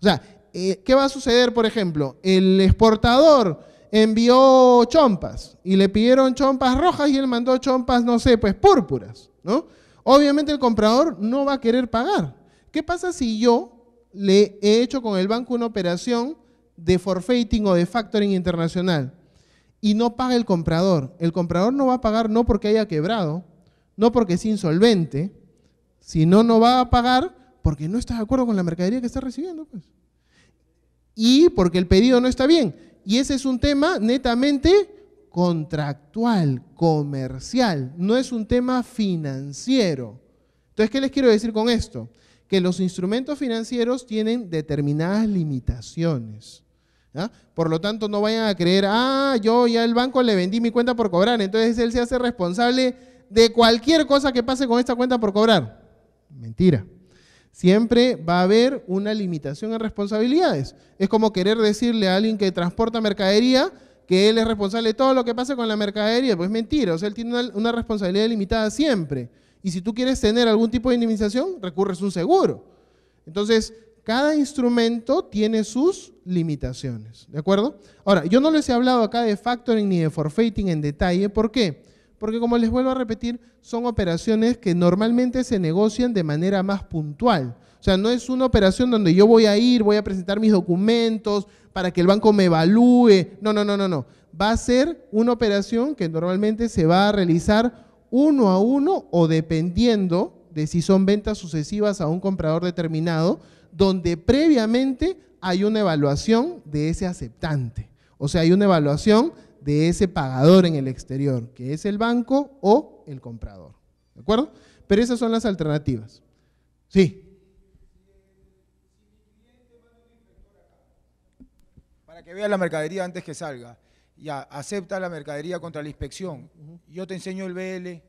O sea, eh, ¿qué va a suceder, por ejemplo? El exportador envió chompas y le pidieron chompas rojas y él mandó chompas, no sé, pues púrpuras, ¿no? Obviamente el comprador no va a querer pagar. ¿Qué pasa si yo le he hecho con el banco una operación de forfeiting o de factoring internacional? y no paga el comprador. El comprador no va a pagar no porque haya quebrado, no porque es insolvente, sino no va a pagar porque no está de acuerdo con la mercadería que está recibiendo. Pues. Y porque el pedido no está bien. Y ese es un tema netamente contractual, comercial, no es un tema financiero. Entonces, ¿qué les quiero decir con esto? Que los instrumentos financieros tienen determinadas limitaciones. Por lo tanto, no vayan a creer, ah, yo ya el banco le vendí mi cuenta por cobrar, entonces él se hace responsable de cualquier cosa que pase con esta cuenta por cobrar. Mentira. Siempre va a haber una limitación en responsabilidades. Es como querer decirle a alguien que transporta mercadería que él es responsable de todo lo que pase con la mercadería. Pues mentira, o sea, él tiene una, una responsabilidad limitada siempre. Y si tú quieres tener algún tipo de indemnización, recurres a un seguro. Entonces, cada instrumento tiene sus limitaciones. ¿De acuerdo? Ahora, yo no les he hablado acá de factoring ni de forfeiting en detalle. ¿Por qué? Porque como les vuelvo a repetir, son operaciones que normalmente se negocian de manera más puntual. O sea, no es una operación donde yo voy a ir, voy a presentar mis documentos para que el banco me evalúe. No, no, no, no, no. Va a ser una operación que normalmente se va a realizar uno a uno o dependiendo de si son ventas sucesivas a un comprador determinado, donde previamente hay una evaluación de ese aceptante. O sea, hay una evaluación de ese pagador en el exterior, que es el banco o el comprador. ¿De acuerdo? Pero esas son las alternativas. Sí. Para que vea la mercadería antes que salga. Ya, acepta la mercadería contra la inspección. Yo te enseño el BL de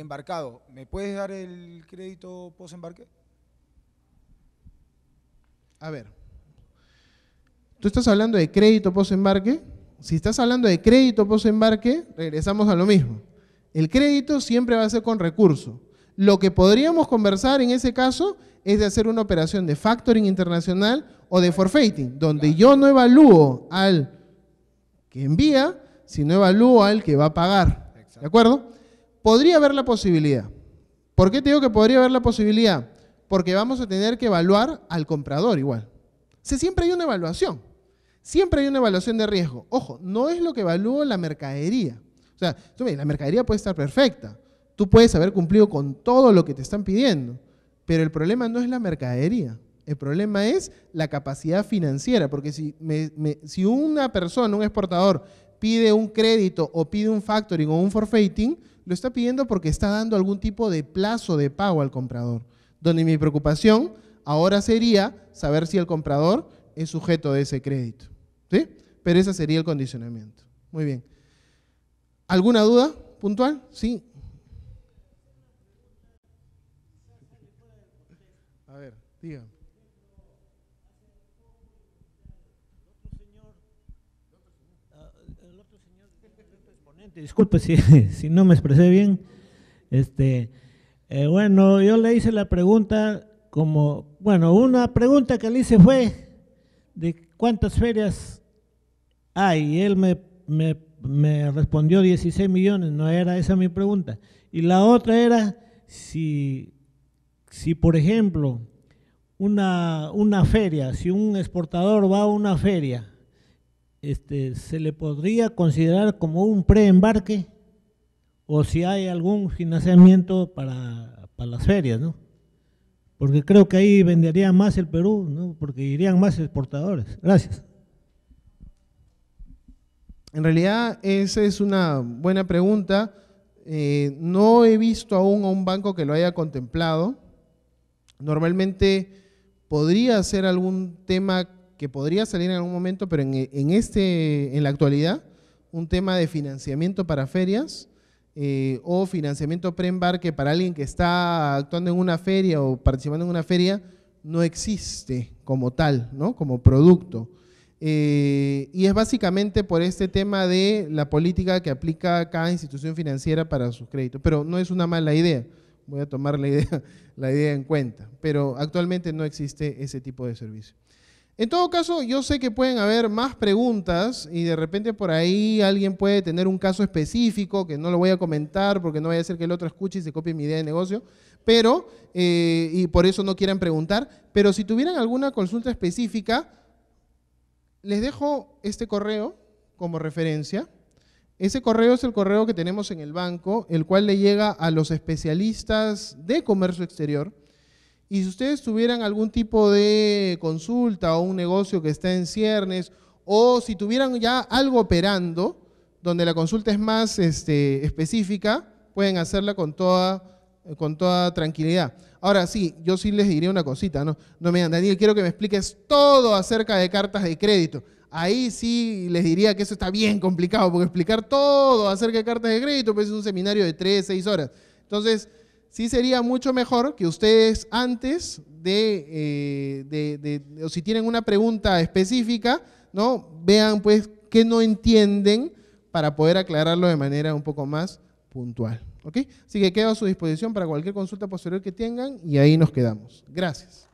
embarcado. ¿Me puedes dar el crédito post-embarque? A ver. Tú estás hablando de crédito post-embarque. Si estás hablando de crédito post-embarque, regresamos a lo mismo. El crédito siempre va a ser con recurso. Lo que podríamos conversar en ese caso es de hacer una operación de factoring internacional o de forfeiting, donde yo no evalúo al que envía, sino evalúo al que va a pagar. ¿De acuerdo? Podría haber la posibilidad. ¿Por qué te digo que podría haber la posibilidad? Porque vamos a tener que evaluar al comprador igual. siempre hay una evaluación. Siempre hay una evaluación de riesgo. Ojo, no es lo que evalúo la mercadería. O sea, la mercadería puede estar perfecta. Tú puedes haber cumplido con todo lo que te están pidiendo. Pero el problema no es la mercadería. El problema es la capacidad financiera. Porque si, si una persona, un exportador, pide un crédito o pide un factoring o un forfeiting, lo está pidiendo porque está dando algún tipo de plazo de pago al comprador. Donde mi preocupación ahora sería saber si el comprador es sujeto de ese crédito. Pero ese sería el condicionamiento. Muy bien. ¿Alguna duda puntual? Sí. A ver, dígame. disculpe (laughs) si, no me expresé bien. Este, eh, bueno, yo le hice la pregunta como, bueno, una pregunta que le hice fue de cuántas ferias Ah, y él me, me, respondió 16 millones, no era esa mi pregunta. Y la otra era si, si por ejemplo, una, una feria, si un exportador va a una feria, este, ¿se le podría considerar como un preembarque? O si hay algún financiamiento para, para las ferias, ¿no? Porque creo que ahí vendería más el Perú, ¿no? Porque irían más exportadores. Gracias. En realidad, esa es una buena pregunta. Eh, no he visto aún a un banco que lo haya contemplado. Normalmente podría ser algún tema que podría salir en algún momento, pero en, este, en la actualidad, un tema de financiamiento para ferias eh, o financiamiento preembarque para alguien que está actuando en una feria o participando en una feria, no existe como tal, ¿no? como producto. Eh, y es básicamente por este tema de la política que aplica cada institución financiera para sus créditos. Pero no es una mala idea. Voy a tomar la idea, (laughs) la idea en cuenta. Pero actualmente no existe ese tipo de servicio. En todo caso, yo sé que pueden haber más preguntas y de repente por ahí alguien puede tener un caso específico que no lo voy a comentar porque no vaya a ser que el otro escuche y se copie mi idea de negocio, pero, eh, y por eso no quieran preguntar, pero si tuvieran alguna consulta específica, les dejo este correo como referencia. Ese correo es el correo que tenemos en el banco, el cual le llega a los especialistas de comercio exterior. Y si ustedes tuvieran algún tipo de consulta o un negocio que está en ciernes, o si tuvieran ya algo operando, donde la consulta es más este, específica, pueden hacerla con toda, con toda tranquilidad. Ahora sí, yo sí les diría una cosita, ¿no? No me digan, Daniel, quiero que me expliques todo acerca de cartas de crédito. Ahí sí les diría que eso está bien complicado, porque explicar todo acerca de cartas de crédito pues es un seminario de 3, 6 horas. Entonces, sí sería mucho mejor que ustedes antes eh, de, de o si tienen una pregunta específica, ¿no? Vean pues qué no entienden para poder aclararlo de manera un poco más puntual. ¿Ok? Así que quedo a su disposición para cualquier consulta posterior que tengan y ahí nos quedamos. Gracias.